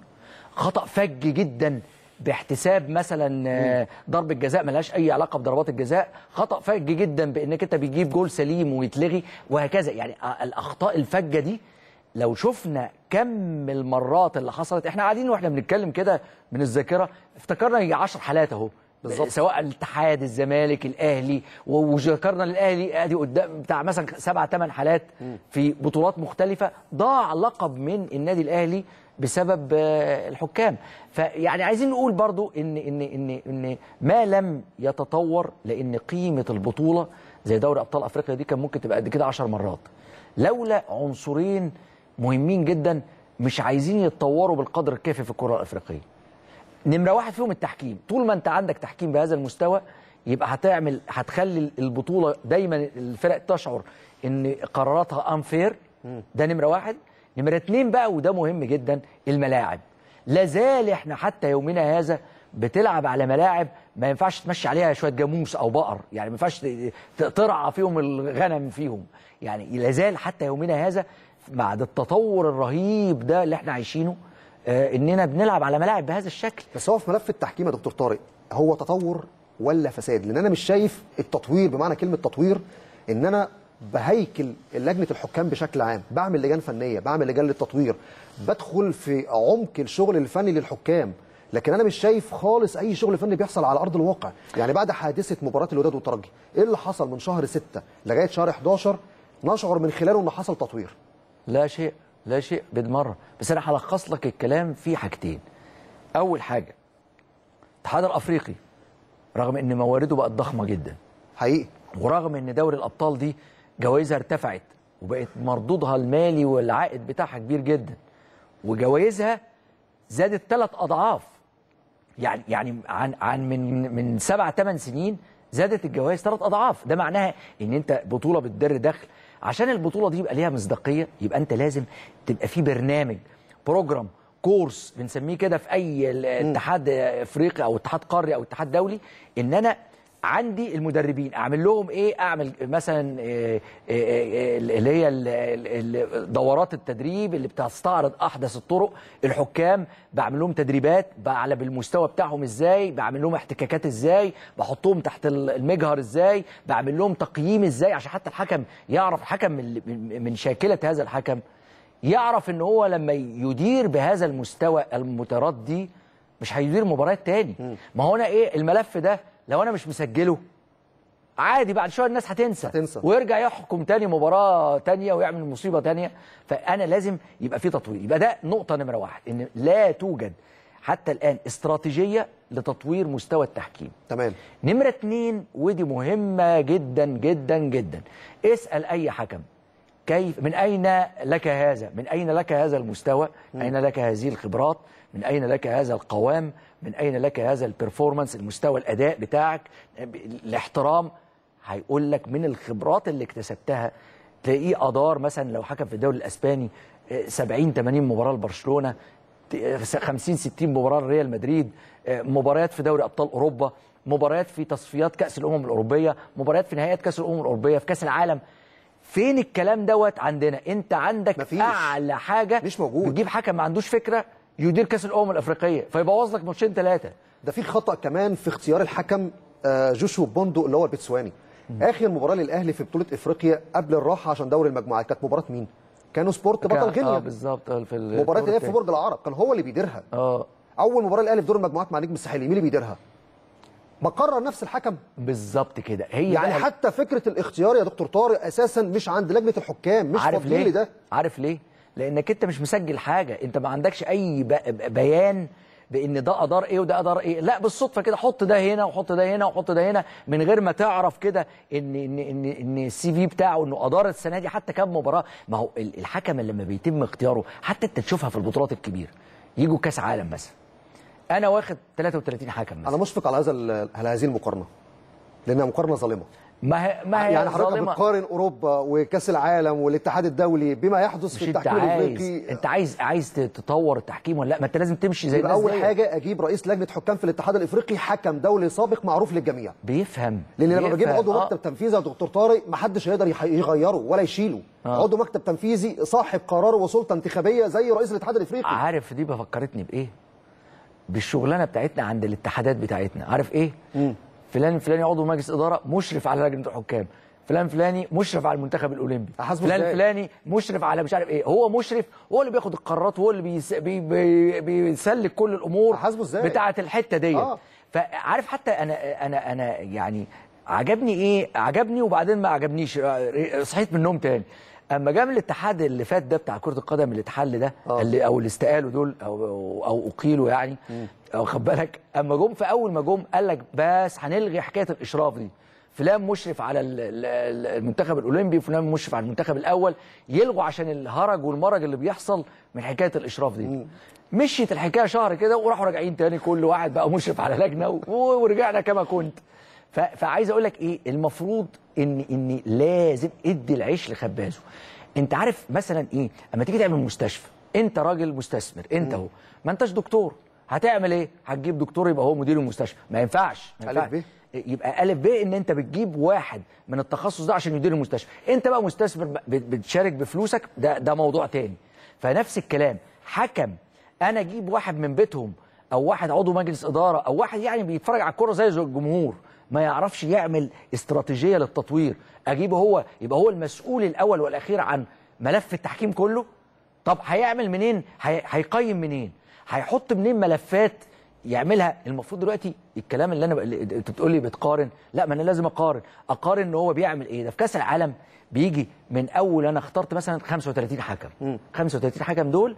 خطا فج جدا باحتساب مثلا ضربه جزاء ملهاش اي علاقه بضربات الجزاء خطا فج جدا بانك انت بيجيب جول سليم ويتلغي وهكذا يعني الاخطاء الفجه دي لو شفنا كم المرات اللي حصلت احنا قاعدين واحنا بنتكلم كده من الذاكره افتكرنا 10 حالات اهو بالظبط سواء الاتحاد الزمالك الاهلي وذكرنا الاهلي ادي قدام بتاع مثلا سبع ثمان حالات في بطولات مختلفه ضاع لقب من النادي الاهلي بسبب آه، الحكام فيعني عايزين نقول برضو ان ان ان ان ما لم يتطور لان قيمه البطوله زي دوري ابطال افريقيا دي كان ممكن تبقى قد كده 10 مرات لولا عنصرين مهمين جدا مش عايزين يتطوروا بالقدر الكافي في الكره الافريقيه نمره واحد فيهم التحكيم طول ما انت عندك تحكيم بهذا المستوى يبقى هتعمل هتخلي البطوله دايما الفرق تشعر ان قراراتها انفير ده نمره واحد نمره اتنين بقى وده مهم جدا الملاعب لازال احنا حتى يومنا هذا بتلعب على ملاعب ما ينفعش تمشي عليها شويه جاموس او بقر يعني ما ينفعش ترعى فيهم الغنم فيهم يعني لازال حتى يومنا هذا بعد التطور الرهيب ده اللي احنا عايشينه آه اننا بنلعب على ملاعب بهذا الشكل بس هو في ملف التحكيم يا دكتور طارق هو تطور ولا فساد لان انا مش شايف التطوير بمعنى كلمه تطوير ان انا بهيكل لجنه الحكام بشكل عام بعمل لجان فنيه بعمل لجان للتطوير بدخل في عمق الشغل الفني للحكام لكن انا مش شايف خالص اي شغل فني بيحصل على ارض الواقع يعني بعد حادثه مباراه الوداد والترجي ايه اللي حصل من شهر 6 لغايه شهر 11 نشعر من خلاله ان حصل تطوير لا شيء لا شيء بالمره بس انا هلخص لك الكلام في حاجتين اول حاجه الاتحاد الافريقي رغم ان موارده بقت ضخمه جدا حقيقي ورغم ان دوري الابطال دي جوائزها ارتفعت وبقت مردودها المالي والعائد بتاعها كبير جدا وجوائزها زادت ثلاث اضعاف يعني يعني عن عن من من سبع ثمان سنين زادت الجوائز ثلاث اضعاف ده معناها ان انت بطوله بتدر دخل عشان البطوله دي يبقى ليها مصداقيه يبقى انت لازم تبقى في برنامج بروجرام كورس بنسميه كده في اي اتحاد افريقي او اتحاد قاري او اتحاد دولي ان انا عندي المدربين اعمل لهم ايه اعمل مثلا آه، آه، آه، اللي هي دورات التدريب اللي بتستعرض احدث الطرق الحكام بعمل لهم تدريبات على بالمستوى بتاعهم ازاي بعمل لهم احتكاكات ازاي بحطهم تحت المجهر ازاي بعمل لهم تقييم ازاي عشان حتى الحكم يعرف حكم من شاكله هذا الحكم يعرف ان هو لما يدير بهذا المستوى المتردي مش هيدير مباريات تاني ما هو انا ايه الملف ده لو انا مش مسجله عادي بعد شويه الناس هتنسى هتنسى ويرجع يحكم تاني مباراه تانيه ويعمل مصيبه تانيه فانا لازم يبقى في تطوير يبقى ده نقطه نمره واحد ان لا توجد حتى الان استراتيجيه لتطوير مستوى التحكيم تمام نمره اتنين ودي مهمه جدا جدا جدا اسال اي حكم كيف من أين لك هذا من أين لك هذا المستوى من أين لك هذه الخبرات من أين لك هذا القوام من أين لك هذا البرفورمانس المستوى الأداء بتاعك الاحترام هيقول لك من الخبرات اللي اكتسبتها تلاقيه أدار مثلا لو حكم في الدوري الأسباني 70 آه، 80 مباراة لبرشلونة 50 60 آه، مباراه لريال مدريد آه، مباريات في دوري ابطال اوروبا مباريات في تصفيات كاس الامم الاوروبيه مباريات في نهائيات كاس الامم الاوروبيه في كاس العالم فين الكلام دوت عندنا انت عندك مفيش. اعلى حاجه مش موجود بتجيب حكم ما عندوش فكره يدير كاس الامم الافريقيه فيبوظ لك ماتشين ثلاثه ده في خطا كمان في اختيار الحكم آه، جوشو بوندو اللي هو البتسواني اخر مباراه للاهلي في بطوله افريقيا قبل الراحه عشان دوري المجموعات كانت مباراه مين كانوا سبورت بطل غينيا اه بالظبط آه، في مباراه اللي في برج العرب كان هو اللي بيديرها اه اول مباراه للاهلي في دور المجموعات مع نجم الساحلي مين اللي بيديرها بقرر نفس الحكم بالظبط كده هي يعني حتى فكره الاختيار يا دكتور طارق اساسا مش عند لجنه الحكام مش عارف ليه ده عارف ليه لانك انت مش مسجل حاجه انت ما عندكش اي بيان بان ده ادار ايه وده ادار ايه لا بالصدفه كده حط ده هنا وحط ده هنا وحط ده هنا من غير ما تعرف كده ان ان ان ان السي في بتاعه انه ادار السنه دي حتى كام مباراه ما هو الحكم لما بيتم اختياره حتى انت تشوفها في البطولات الكبيره يجوا كاس عالم مثلا انا واخد 33 حكم مثلا انا مشفق على هذا على هذه المقارنه لانها مقارنه ظالمه ما هي ما هي يعني حضرتك بتقارن اوروبا وكاس العالم والاتحاد الدولي بما يحدث في التحكيم الاوروبي انت عايز عايز تطور التحكيم ولا لا ما انت لازم تمشي زي الناس اول حاجه اجيب رئيس لجنه حكام في الاتحاد الافريقي حكم دولي سابق معروف للجميع بيفهم لان لما بجيب عضو آه. مكتب تنفيذي يا دكتور طارق ما حدش هيقدر يغيره ولا يشيله آه. عضو مكتب تنفيذي صاحب قرار وسلطه انتخابيه زي رئيس الاتحاد الافريقي عارف دي بفكرتني بايه بالشغلانه بتاعتنا عند الاتحادات بتاعتنا عارف ايه مم. فلان فلاني عضو مجلس اداره مشرف على لجنه الحكام فلان فلاني مشرف على المنتخب الاولمبي فلان فلاني مشرف على مش عارف ايه هو مشرف هو اللي بياخد القرارات هو اللي بيس... بي... بي... بيسلك كل الامور بتاعه الحته ديت آه. فعارف حتى انا انا انا يعني عجبني ايه عجبني وبعدين ما عجبنيش آه، صحيت من النوم تاني اما جاب الاتحاد اللي فات ده بتاع كره القدم اللي اتحل ده أوه. اللي او اللي استقالوا دول او او اقيلوا يعني واخد او خد بالك اما جم في اول ما جم قال لك بس هنلغي حكايه الاشراف دي فلان مشرف على المنتخب الاولمبي وفلان مشرف على المنتخب الاول يلغوا عشان الهرج والمرج اللي بيحصل من حكايه الاشراف دي مشيت الحكايه شهر كده وراحوا راجعين تاني كل واحد بقى مشرف على لجنه ورجعنا كما كنت فعايز اقول لك ايه المفروض ان ان لازم ادي العيش لخبازه انت عارف مثلا ايه اما تيجي تعمل مستشفى انت راجل مستثمر انت اهو ما انتش دكتور هتعمل ايه هتجيب دكتور يبقى هو مدير المستشفى ما ينفعش, ما يبقى الف ب ان انت بتجيب واحد من التخصص ده عشان يدير المستشفى انت بقى مستثمر بتشارك بفلوسك ده ده موضوع تاني فنفس الكلام حكم انا اجيب واحد من بيتهم او واحد عضو مجلس اداره او واحد يعني بيتفرج على الكوره زي الجمهور ما يعرفش يعمل استراتيجيه للتطوير اجيبه هو يبقى هو المسؤول الاول والاخير عن ملف التحكيم كله طب هيعمل منين هي... هيقيم منين هيحط منين ملفات يعملها المفروض دلوقتي الكلام اللي انا ب... انت بتقولي لي بتقارن لا ما انا لازم اقارن اقارن ان هو بيعمل ايه ده في كاس العالم بيجي من اول انا اخترت مثلا 35 حكم م. 35 حكم دول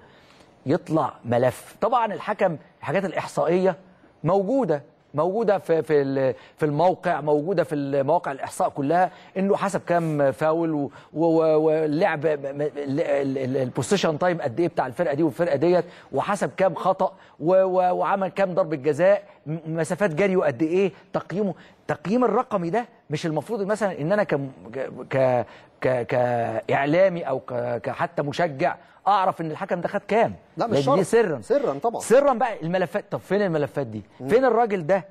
يطلع ملف طبعا الحكم الحاجات الاحصائيه موجوده موجوده في في في الموقع موجوده في مواقع الاحصاء كلها انه حسب كام فاول واللعب البوزيشن تايم قد ايه بتاع الفرقه دي والفرقه ديت وحسب كام خطا وعمل كام ضربه جزاء مسافات جري قد ايه تقييمه التقييم الرقمي ده مش المفروض مثلا ان انا ك ك ك كاعلامي او ك... كحتى مشجع اعرف ان الحكم ده خد كام لا مش سرا سرا طبعا سرا بقى الملفات طب فين الملفات دي فين الراجل ده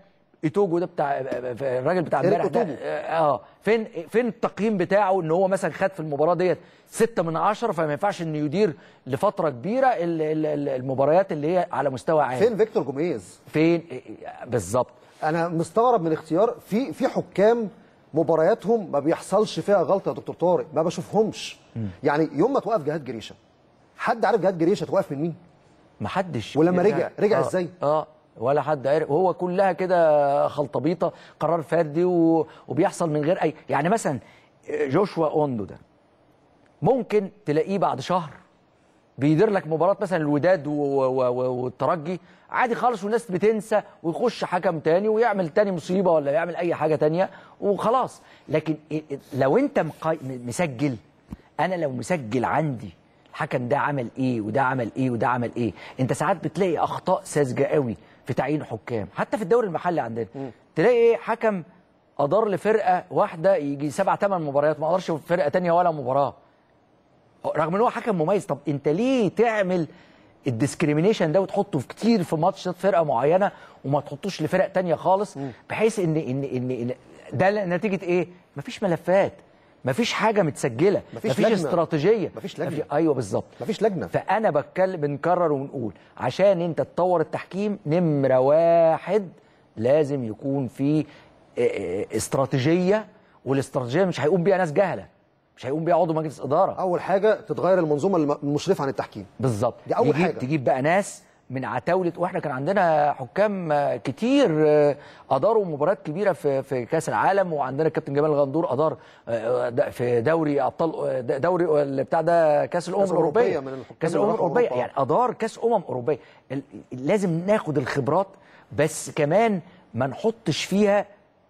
ايتوجو ده بتاع الراجل بتاع امبارح ده آه،, اه فين فين التقييم بتاعه ان هو مثلا خد في المباراه ديت 6 من 10 فما ينفعش انه يدير لفتره كبيره المباريات اللي هي على مستوى عالي فين فيكتور جوميز فين إيه، إيه، بالظبط انا مستغرب من اختيار في في حكام مبارياتهم ما بيحصلش فيها غلطه يا دكتور طارق ما بشوفهمش م. يعني يوم ما توقف جهاد جريشه حد عارف جهاد جريشه توقف من مين ما حدش ولما رجع يعني رجع, رجع آه ازاي اه ولا حد عارف وهو كلها كده خلطبيطه قرار فردي و... وبيحصل من غير اي يعني مثلا جوشوا اوندو ده ممكن تلاقيه بعد شهر بيدير لك مباراه مثلا الوداد و... و... والترجي عادي خالص والناس بتنسى ويخش حكم تاني ويعمل تاني مصيبه ولا يعمل اي حاجه تانيه وخلاص لكن لو انت مقاي... مسجل انا لو مسجل عندي الحكم ده عمل ايه وده عمل ايه وده عمل ايه انت ساعات بتلاقي اخطاء ساذجه قوي في تعيين حكام حتى في الدوري المحلي عندنا تلاقي ايه حكم ادار لفرقه واحده يجي سبع ثمان مباريات ما قدرش في فرقه ثانيه ولا مباراه رغم ان هو حكم مميز طب انت ليه تعمل الديسكريميشن ده وتحطه في كتير في ماتش فرقه معينه وما تحطوش لفرق تانية خالص بحيث ان ان ان, إن ده نتيجه ايه مفيش ملفات مفيش حاجه متسجله مفيش, مفيش لجنة. استراتيجيه مفيش لجنه مفيش... ايوه بالظبط مفيش لجنه فانا بتكلم بنكرر ونقول عشان انت تطور التحكيم نمره واحد لازم يكون في آه، آه، استراتيجيه والاستراتيجيه مش هيقوم بيها ناس جهله مش هيقوم بيها عضو مجلس اداره اول حاجه تتغير المنظومه المشرفه عن التحكيم بالظبط دي اول يجيب حاجه تجيب بقى ناس من عتاوله واحنا كان عندنا حكام كتير آه، اداروا مباريات كبيره في في كاس العالم وعندنا الكابتن جمال غندور ادار آه، آه، في دوري ابطال دوري بتاع ده كاس الامم الاوروبيه كاس الامم الاوروبيه يعني ادار كاس امم اوروبيه لازم ناخد الخبرات بس كمان ما نحطش فيها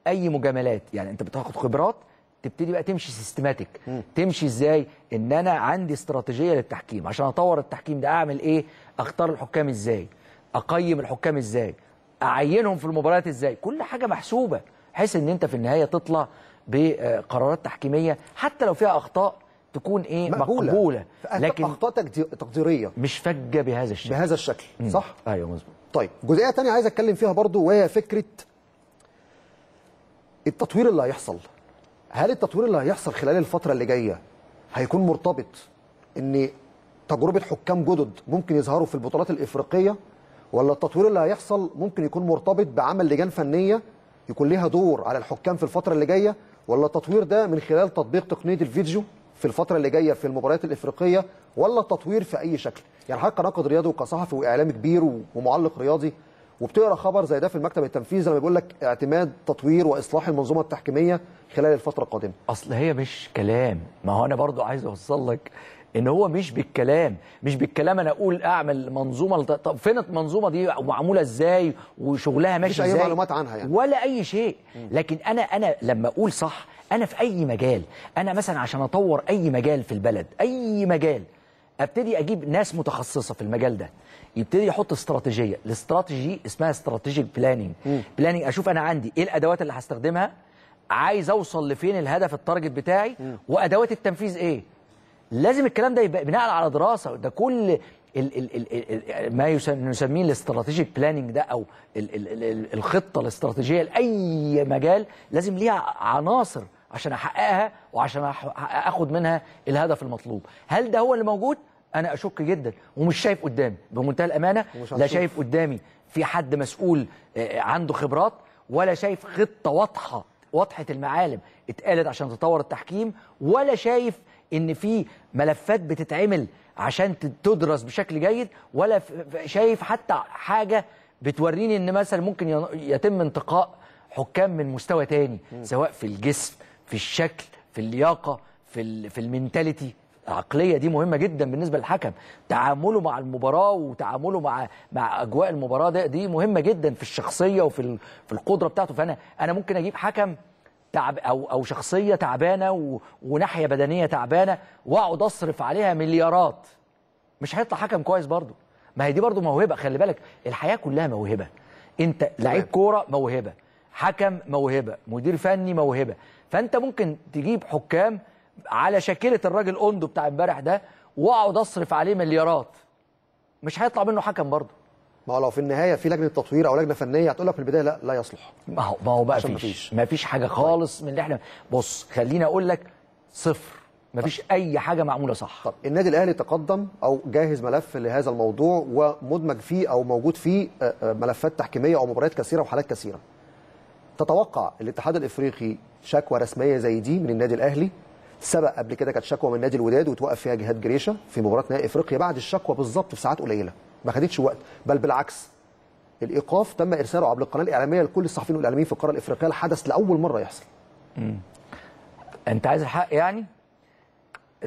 اي مجاملات يعني انت بتاخد خبرات تبتدي بقى تمشي سيستماتيك تمشي ازاي ان انا عندي استراتيجيه للتحكيم عشان اطور التحكيم ده اعمل ايه اختار الحكام ازاي اقيم الحكام ازاي اعينهم في المباريات ازاي كل حاجه محسوبه بحيث ان انت في النهايه تطلع بقرارات تحكيميه حتى لو فيها اخطاء تكون ايه مقبوله, مقبولة. لكن اخطاء تقديريه مش فجه بهذا الشكل بهذا الشكل مم. صح ايوه مظبوط طيب جزئيه ثانيه عايز اتكلم فيها برضو وهي فكره التطوير اللي هيحصل هل التطوير اللي هيحصل خلال الفتره اللي جايه هيكون مرتبط ان تجربه حكام جدد ممكن يظهروا في البطولات الافريقيه ولا التطوير اللي هيحصل ممكن يكون مرتبط بعمل لجان فنيه يكون ليها دور على الحكام في الفتره اللي جايه ولا التطوير ده من خلال تطبيق تقنيه الفيديو في الفتره اللي جايه في المباريات الافريقيه ولا التطوير في اي شكل يعني حضرتك كناقد رياضي وكصحفي واعلامي كبير ومعلق رياضي وبتقرا خبر زي ده في المكتب التنفيذي لما بيقول لك اعتماد تطوير واصلاح المنظومه التحكيميه خلال الفتره القادمه اصل هي مش كلام ما هو انا برضو عايز اوصل لك ان هو مش بالكلام مش بالكلام انا اقول اعمل منظومه طب فين المنظومه دي ومعموله ازاي وشغلها ماشي ازاي مش اي معلومات عنها يعني ولا اي شيء لكن انا انا لما اقول صح انا في اي مجال انا مثلا عشان اطور اي مجال في البلد اي مجال ابتدي اجيب ناس متخصصه في المجال ده يبتدي يحط استراتيجيه الاستراتيجي اسمها استراتيجيك بلاننج بلاننج اشوف انا عندي ايه الادوات اللي هستخدمها عايز اوصل لفين الهدف التارجت بتاعي م. وادوات التنفيذ ايه لازم الكلام ده يبقى بناء على دراسه ده كل ال ال ال ما نسميه الاستراتيجيك بلاننج ده او الـ ال ال الخطه الاستراتيجيه لاي مجال لازم ليها عناصر عشان احققها وعشان اخد منها الهدف المطلوب هل ده هو اللي موجود انا اشك جدا ومش شايف قدامي بمنتهى الامانه لا شايف قدامي في حد مسؤول آه، عنده خبرات ولا شايف خطه واضحه واضحه المعالم اتقالت عشان تطور التحكيم ولا شايف ان في ملفات بتتعمل عشان تدرس بشكل جيد ولا شايف حتى حاجه بتوريني ان مثلا ممكن يتم انتقاء حكام من مستوى تاني سواء في الجسم في الشكل في اللياقه في في المينتاليتي العقليه دي مهمه جدا بالنسبه للحكم تعامله مع المباراه وتعامله مع مع اجواء المباراه ده دي مهمه جدا في الشخصيه وفي في القدره بتاعته فانا انا ممكن اجيب حكم تعب او او شخصيه تعبانه و... وناحيه بدنيه تعبانه واقعد اصرف عليها مليارات مش هيطلع حكم كويس برضه ما هي دي برضه موهبه خلي بالك الحياه كلها موهبه انت لعيب كوره موهبه حكم موهبه مدير فني موهبه فانت ممكن تجيب حكام على شاكله الراجل اوندو بتاع امبارح ده واقعد اصرف عليه مليارات مش هيطلع منه حكم برضه ما هو لو في النهايه في لجنه تطوير او لجنه فنيه هتقول لك في البدايه لا لا يصلح ما هو ما هو بقى فيش ما فيش حاجه خالص من اللي احنا بص خليني اقول لك صفر ما فيش اي حاجه معموله صح طب النادي الاهلي تقدم او جاهز ملف لهذا الموضوع ومدمج فيه او موجود فيه آه، آه، ملفات تحكيميه او مباريات كثيره وحالات كثيره تتوقع الاتحاد الافريقي شكوى رسميه زي دي من النادي الاهلي سبق قبل كده كانت شكوى من نادي الوداد وتوقف فيها جهاد جريشه في مباراه نهائي افريقيا بعد الشكوى بالظبط في ساعات قليله ما خدتش وقت بل بالعكس الايقاف تم ارساله عبر القناه الاعلاميه لكل الصحفيين والاعلاميين في القاره الافريقيه الحدث لاول مره يحصل مم. انت عايز الحق يعني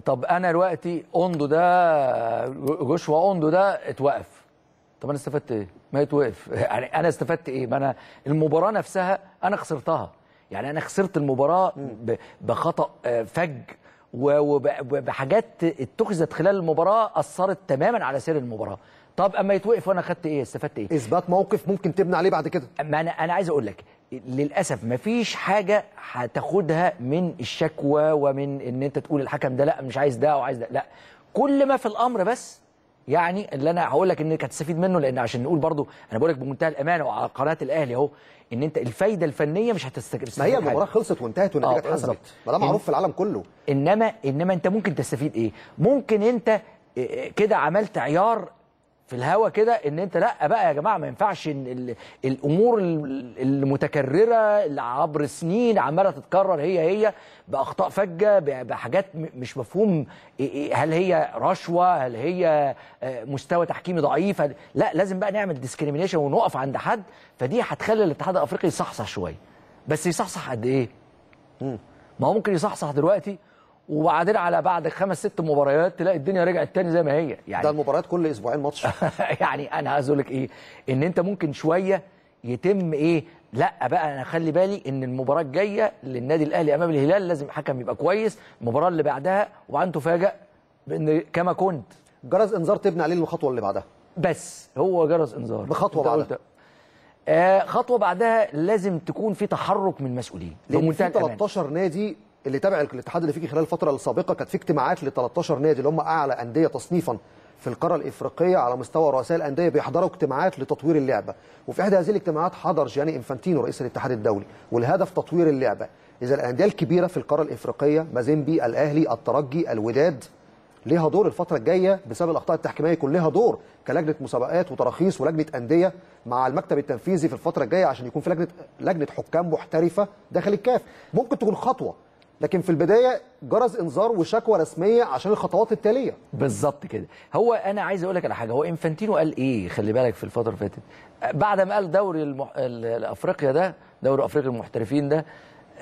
طب انا دلوقتي اوندو ده جوشوا اوندو ده اتوقف طب انا استفدت ايه ما يتوقف يعني انا استفدت ايه ما انا المباراه نفسها انا خسرتها يعني انا خسرت المباراه بخطا آه، فج وبحاجات اتخذت خلال المباراه اثرت تماما على سير المباراه طب اما يتوقف وانا خدت ايه استفدت ايه اثبات موقف ممكن تبني عليه بعد كده ما انا انا عايز اقول لك للاسف مفيش حاجه هتاخدها من الشكوى ومن ان انت تقول الحكم ده لا مش عايز ده وعايز ده لا كل ما في الامر بس يعني اللي انا هقول لك انك هتستفيد منه لان عشان نقول برضو انا بقول لك بمنتهى الامانه وعلى قناه الاهلي اهو ان انت الفايده الفنيه مش هتستفيد ما هي المباراه خلصت وانتهت والنتيجه آه، اتحسبت ما ده معروف في العالم كله انما انما انت ممكن تستفيد ايه؟ ممكن انت آه، آه، كده عملت عيار في الهوا كده ان انت لا بقى يا جماعه ما ينفعش إن الامور المتكرره اللي عبر سنين عماله تتكرر هي هي باخطاء فجه بحاجات مش مفهوم هل هي رشوه هل هي آه، مستوى تحكيمي ضعيف لا لازم بقى نعمل ديسكريميشن ونقف عند حد فدي هتخلي الاتحاد الافريقي يصحصح شويه بس يصحصح قد ايه؟ ما هو ممكن يصحصح دلوقتي وبعدين على بعد خمس ست مباريات تلاقي الدنيا رجعت تاني زي ما هي يعني ده المباريات كل اسبوعين ماتش يعني انا عايز اقول لك ايه ان انت ممكن شويه يتم ايه لا بقى انا خلي بالي ان المباراه الجايه للنادي الاهلي امام الهلال لازم حكم يبقى كويس المباراه اللي بعدها وبعدين تفاجئ بان كما كنت جرس انذار تبني عليه الخطوه اللي بعدها بس هو جرس انذار بخطوه بعدها آه خطوه بعدها لازم تكون في تحرك من مسؤولين لان في 13 نادي اللي تابع الاتحاد الافريقي خلال الفتره السابقه كانت في اجتماعات ل 13 نادي اللي هم اعلى انديه تصنيفا في القاره الافريقيه على مستوى رؤساء الانديه بيحضروا اجتماعات لتطوير اللعبه وفي احدى هذه الاجتماعات حضر جياني انفانتينو رئيس الاتحاد الدولي والهدف تطوير اللعبه اذا الانديه الكبيره في القاره الافريقيه مازيمبي الاهلي الترجي الوداد ليها دور الفتره الجايه بسبب الاخطاء التحكيميه يكون لها دور كلجنه مسابقات وتراخيص ولجنه انديه مع المكتب التنفيذي في الفتره الجايه عشان يكون في لجنه لجنه حكام محترفه داخل الكاف ممكن تكون خطوه لكن في البدايه جرس انذار وشكوى رسميه عشان الخطوات التاليه بالظبط كده هو انا عايز اقول لك على حاجه هو انفانتينو قال ايه خلي بالك في الفتره اللي فاتت بعد ما قال دوري المح... الافريقيا ده دوري افريقيا المحترفين ده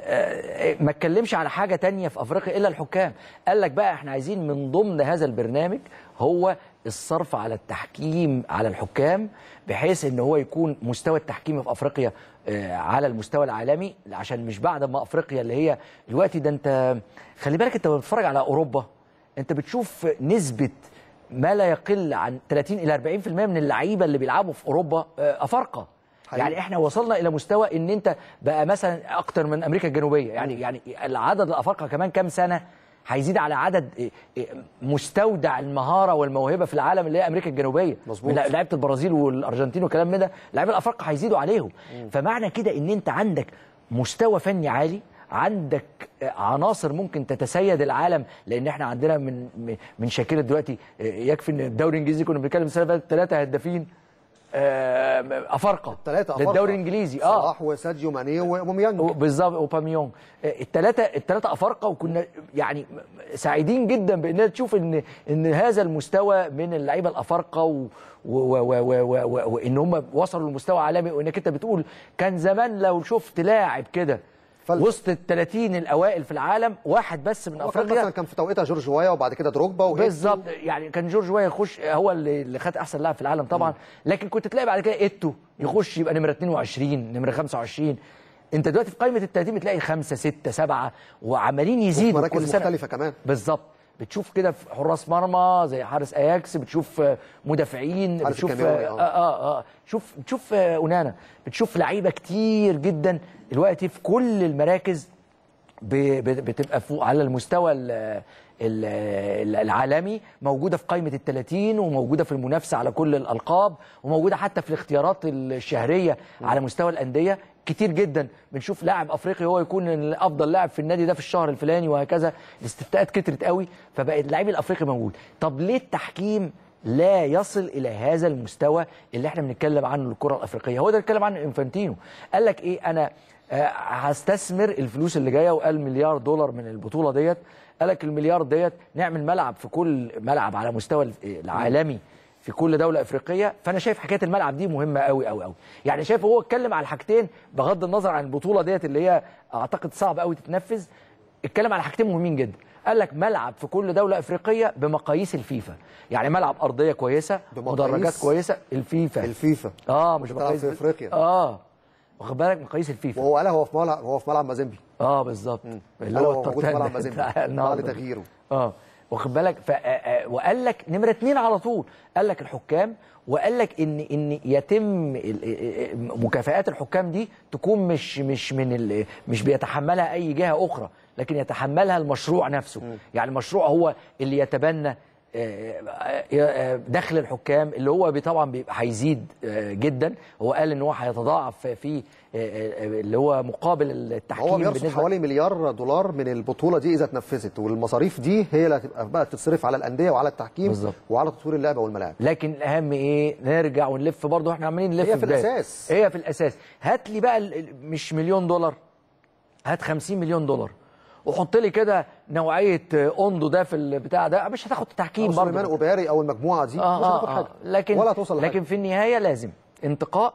آه، ما اتكلمش على حاجه تانية في افريقيا الا الحكام قال لك بقى احنا عايزين من ضمن هذا البرنامج هو الصرف على التحكيم على الحكام بحيث ان هو يكون مستوى التحكيم في افريقيا آه، على المستوى العالمي عشان مش بعد ما افريقيا اللي هي دلوقتي ده انت خلي بالك انت بتتفرج على اوروبا انت بتشوف نسبه ما لا يقل عن 30 الى 40% من اللعيبه اللي بيلعبوا في اوروبا آه، افارقه يعني احنا وصلنا الى مستوى ان انت بقى مثلا اكتر من امريكا الجنوبيه يعني يعني العدد الافارقه كمان كام سنه هيزيد على عدد آه، آه، مستودع المهاره والموهبه في العالم اللي هي امريكا الجنوبيه مظبوط لعيبه البرازيل والارجنتين والكلام من ده لعيبه الافارقه هيزيدوا عليهم مم. فمعنى كده ان انت عندك مستوى فني عالي عندك آه، عناصر ممكن تتسيد العالم لان احنا عندنا من من شاكير دلوقتي يكفي ان الدوري الانجليزي كنا بنتكلم السنه اللي فاتت ثلاثه هدافين افارقه الثلاثه افارقه للدوري الانجليزي اه صلاح وساديو ماني واوباميانج بالظبط اوباميونج الثلاثه الثلاثه افارقه وكنا يعني سعيدين جدا باننا تشوف ان ان هذا المستوى من اللعيبه الافارقه وان هم وصلوا لمستوى عالمي وانك انت بتقول كان زمان لو شفت لاعب كده فل... وسط ال 30 الاوائل في العالم واحد بس من افريقيا مثلا كان في توقيتها جورج وايا وبعد كده دروجبا بالظبط يعني كان جورج وايا يخش هو اللي, اللي خد احسن لاعب في العالم طبعا م. لكن كنت تلاقي بعد كده ايتو يخش يبقى نمره 22 نمره 25 انت دلوقتي في قائمه ال 30 بتلاقي خمسه سته سبعه وعمالين يزيدوا كل سنه مختلفه كمان بالظبط بتشوف كده في حراس مرمى زي حارس اياكس بتشوف مدافعين بتشوف آه، آه. آه, اه اه شوف بتشوف آه، اونانا بتشوف لعيبه كتير جدا دلوقتي في كل المراكز بتبقى فوق على المستوى العالمي موجوده في قائمه ال 30 وموجوده في المنافسه على كل الالقاب وموجوده حتى في الاختيارات الشهريه على مستوى الانديه كتير جدا بنشوف لاعب افريقي هو يكون افضل لاعب في النادي ده في الشهر الفلاني وهكذا الاستفتاءات كترت قوي فبقى اللعيب الافريقي موجود طب ليه التحكيم لا يصل الى هذا المستوى اللي احنا بنتكلم عنه الكره الافريقيه هو ده بيتكلم عنه انفانتينو قال لك ايه انا آه، هستثمر الفلوس اللي جايه وقال مليار دولار من البطوله ديت قال لك المليار ديت نعمل ملعب في كل ملعب على مستوى العالمي في كل دوله افريقيه فانا شايف حكايه الملعب دي مهمه قوي قوي قوي يعني شايف هو اتكلم على حاجتين بغض النظر عن البطوله ديت اللي هي اعتقد صعب قوي تتنفذ اتكلم على حاجتين مهمين جدا قال لك ملعب في كل دوله افريقيه بمقاييس الفيفا يعني ملعب ارضيه كويسه مدرجات كويسه الفيفا الفيفا اه مش مقاييس في افريقيا اه واخد بالك مقاييس الفيفا وهو قالها هو في ملعب هو في ملعب مازيمبي اه بالظبط اللي هو هو في ملعب مازيمبي بعد نعم. تغييره اه واخد بالك وقال لك نمره اتنين على طول قال لك الحكام وقال لك ان ان يتم مكافئات الحكام دي تكون مش مش من مش بيتحملها اي جهه اخرى لكن يتحملها المشروع نفسه يعني المشروع هو اللي يتبنى آه، آه، آه، دخل الحكام اللي هو طبعا بيبقى هيزيد جدا هو قال ان هو هيتضاعف في اللي هو مقابل التحكيم هو بيرصد حوالي مليار دولار من البطوله دي اذا اتنفذت والمصاريف دي هي اللي هتبقى بقى تتصرف على الانديه وعلى التحكيم بالزبط. وعلى تطوير اللعبه والملاعب لكن الاهم ايه نرجع ونلف برضه احنا عمالين نلف هي في بداية. الاساس هي في الاساس هات لي بقى مش مليون دولار هات 50 مليون دولار وحط لي كده نوعيه آه، اوندو ده في البتاع ده مش هتاخد تحكيم برضه سليمان اوباري او المجموعه دي آه مش آه، هتاخد آه حاجه لكن ولا توصل لكن في النهايه لازم انتقاء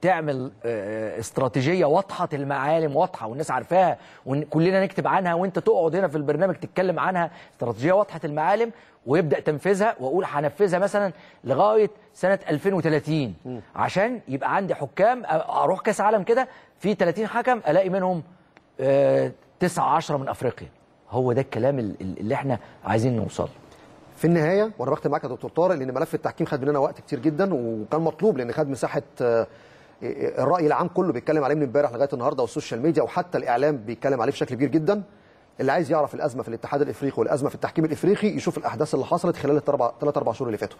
تعمل آه، استراتيجيه واضحه المعالم واضحه والناس عارفاها وكلنا نكتب عنها وانت تقعد هنا في البرنامج تتكلم عنها استراتيجيه واضحه المعالم ويبدا تنفذها واقول هنفذها مثلا لغايه سنه 2030 عشان يبقى عندي حكام اروح كاس عالم كده في 30 حكم الاقي منهم 9 10 من افريقيا هو ده الكلام اللي احنا عايزين نوصل في النهايه وانا بختم معاك يا دكتور طارق لان ملف التحكيم خد مننا وقت كتير جدا وكان مطلوب لان خد مساحه آه، آه، الراي العام كله بيتكلم عليه من امبارح لغايه النهارده والسوشيال ميديا وحتى الاعلام بيتكلم عليه بشكل كبير جدا اللي عايز يعرف الازمه في الاتحاد الافريقي والازمه في التحكيم الافريقي يشوف الاحداث اللي حصلت خلال الثلاث اربع شهور اللي فاتوا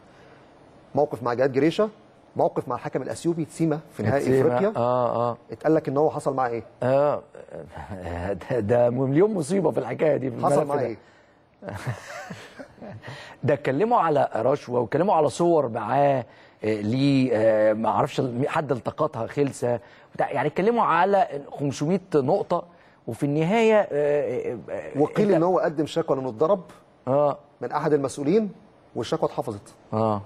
موقف مع جهاد جريشه موقف مع الحكم الاثيوبي تسيما في نهائي افريقيا اه اه اتقال لك ان هو حصل معاه ايه؟ اه ده, ده مليون مصيبه في الحكايه دي في حصل معاه ايه؟ ده اتكلموا على رشوه واتكلموا على صور معاه آه، ليه آه، ما اعرفش حد التقطها خلسه يعني اتكلموا على 500 نقطه وفي النهايه آه، وقيل ان هو قدم شكوى انه اتضرب اه من احد المسؤولين والشكوى اتحفظت اه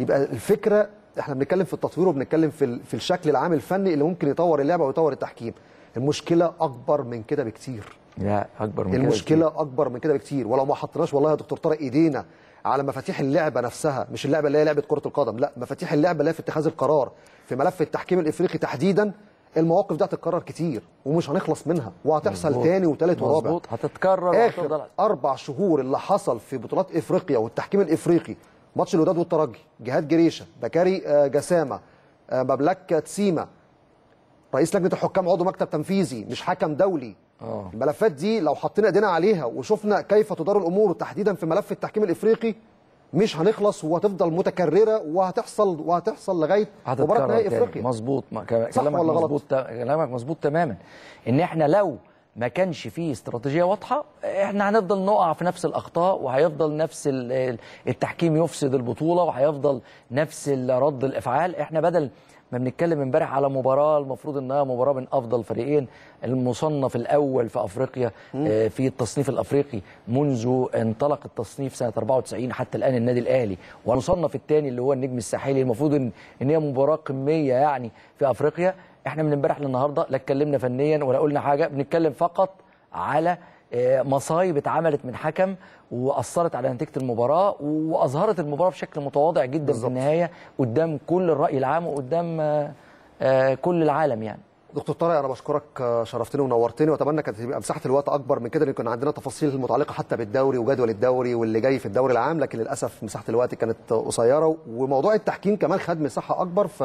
يبقى الفكره احنا بنتكلم في التطوير وبنتكلم في في الشكل العام الفني اللي ممكن يطور اللعبه ويطور التحكيم المشكله اكبر من كده بكتير لا اكبر من المشكله كده اكبر من كده بكتير ولو ما حطيناش والله يا دكتور طارق ايدينا على مفاتيح اللعبه نفسها مش اللعبه اللي هي لعبه كره القدم لا مفاتيح اللعبه اللي هي في اتخاذ القرار في ملف التحكيم الافريقي تحديدا المواقف دي هتتكرر كتير ومش هنخلص منها وهتحصل مزبوط. تاني وتالت ورابع مظبوط هتتكرر اربع شهور اللي حصل في بطولات افريقيا والتحكيم الافريقي ماتش الوداد والترجي جهاد جريشه بكاري آه، جسامه آه، مبلك تسيمه رئيس لجنه الحكام عضو مكتب تنفيذي مش حكم دولي أوه. الملفات دي لو حطينا ايدينا عليها وشفنا كيف تدار الامور تحديدا في ملف التحكيم الافريقي مش هنخلص وهتفضل متكرره وهتحصل وهتحصل لغايه مباراه نهائي افريقيا مظبوط كلامك مظبوط كلامك مظبوط تماما ان احنا لو ما كانش فيه استراتيجيه واضحه احنا هنفضل نقع في نفس الاخطاء وهيفضل نفس التحكيم يفسد البطوله وهيفضل نفس رد الافعال احنا بدل ما بنتكلم امبارح على مباراه المفروض انها مباراه من افضل فريقين المصنف الاول في افريقيا آه، في التصنيف الافريقي منذ انطلق التصنيف سنه 94 حتى الان النادي الاهلي والمصنف الثاني اللي هو النجم الساحلي المفروض ان ان هي مباراه قميه يعني في افريقيا احنا من امبارح للنهارده لا اتكلمنا فنيا ولا قلنا حاجه بنتكلم فقط على آه، مصايب اتعملت من حكم واثرت على نتيجه المباراه واظهرت المباراه بشكل متواضع جدا بالزبط. في النهايه قدام كل الراي العام وقدام آه، آه، كل العالم يعني دكتور طارق انا بشكرك شرفتني ونورتني واتمنى كانت تبقى مساحه الوقت اكبر من كده يكون عندنا تفاصيل متعلقه حتى بالدوري وجدول الدوري واللي جاي في الدوري العام لكن للاسف مساحه الوقت كانت قصيره وموضوع التحكيم كمان خد مساحه اكبر ف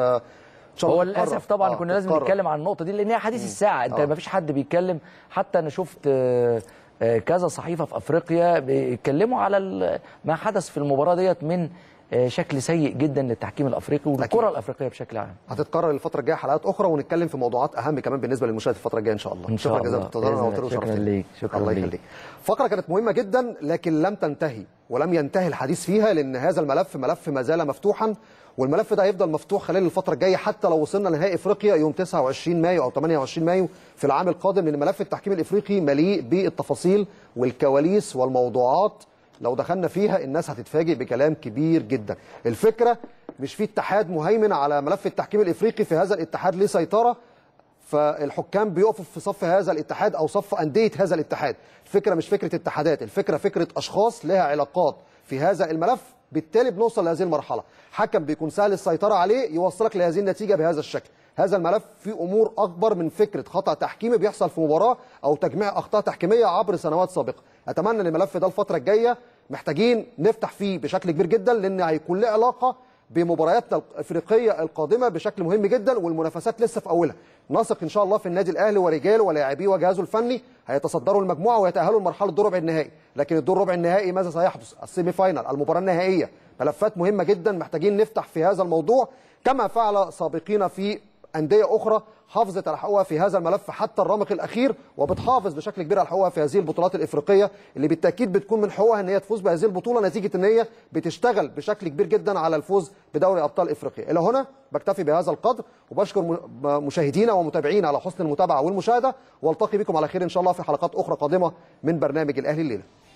شاء الله هو للاسف طبعا آه كنا لازم نتكلم عن النقطه دي لان هي حديث الساعه انت آه. ما فيش حد بيتكلم حتى انا شفت آه، آه، كذا صحيفه في افريقيا بيتكلموا على ما حدث في المباراه ديت من آه، شكل سيء جدا للتحكيم الافريقي والكره الافريقيه بشكل عام هتتكرر الفتره الجايه حلقات اخرى ونتكلم في موضوعات اهم كمان بالنسبه للمشاهد الفتره الجايه ان شاء الله ان شاء شكرا الله جزيلا شكرا ليك شكرا الله يخليك فقره كانت مهمه جدا لكن لم تنتهي ولم ينتهي الحديث فيها لان هذا الملف ملف ما زال مفتوحا والملف ده هيفضل مفتوح خلال الفتره الجايه حتى لو وصلنا لنهائي افريقيا يوم 29 مايو او 28 مايو في العام القادم لان ملف التحكيم الافريقي مليء بالتفاصيل والكواليس والموضوعات لو دخلنا فيها الناس هتتفاجئ بكلام كبير جدا الفكره مش في اتحاد مهيمن على ملف التحكيم الافريقي في هذا الاتحاد ليه سيطره فالحكام بيقفوا في صف هذا الاتحاد او صف انديه هذا الاتحاد الفكره مش فكره اتحادات الفكره فكره اشخاص لها علاقات في هذا الملف بالتالي بنوصل لهذه المرحله حكم بيكون سهل السيطره عليه يوصلك لهذه النتيجه بهذا الشكل هذا الملف فيه امور اكبر من فكره خطا تحكيمي بيحصل في مباراه او تجميع اخطاء تحكيميه عبر سنوات سابقه اتمنى ان الملف ده الفتره الجايه محتاجين نفتح فيه بشكل كبير جدا لان هيكون له علاقه بمبارياتنا الافريقيه القادمه بشكل مهم جدا والمنافسات لسه في اولها نثق ان شاء الله في النادي الاهلي ورجاله ولاعبيه وجهازه الفني هيتصدروا المجموعه ويتاهلوا لمرحله دور ربع النهائي لكن الدور ربع النهائي ماذا سيحدث السيمي فاينل المباراه النهائيه ملفات مهمه جدا محتاجين نفتح في هذا الموضوع كما فعل سابقينا في أندية أخرى حافظت على حقوقها في هذا الملف حتى الرمق الأخير وبتحافظ بشكل كبير على حقوقها في هذه البطولات الإفريقية اللي بالتأكيد بتكون من حقوقها أن هي تفوز بهذه البطولة نتيجة أن هي بتشتغل بشكل كبير جدا على الفوز بدوري أبطال إفريقيا إلى هنا بكتفي بهذا القدر وبشكر مشاهدينا ومتابعينا على حسن المتابعة والمشاهدة والتقي بكم على خير إن شاء الله في حلقات أخرى قادمة من برنامج الأهلي الليلة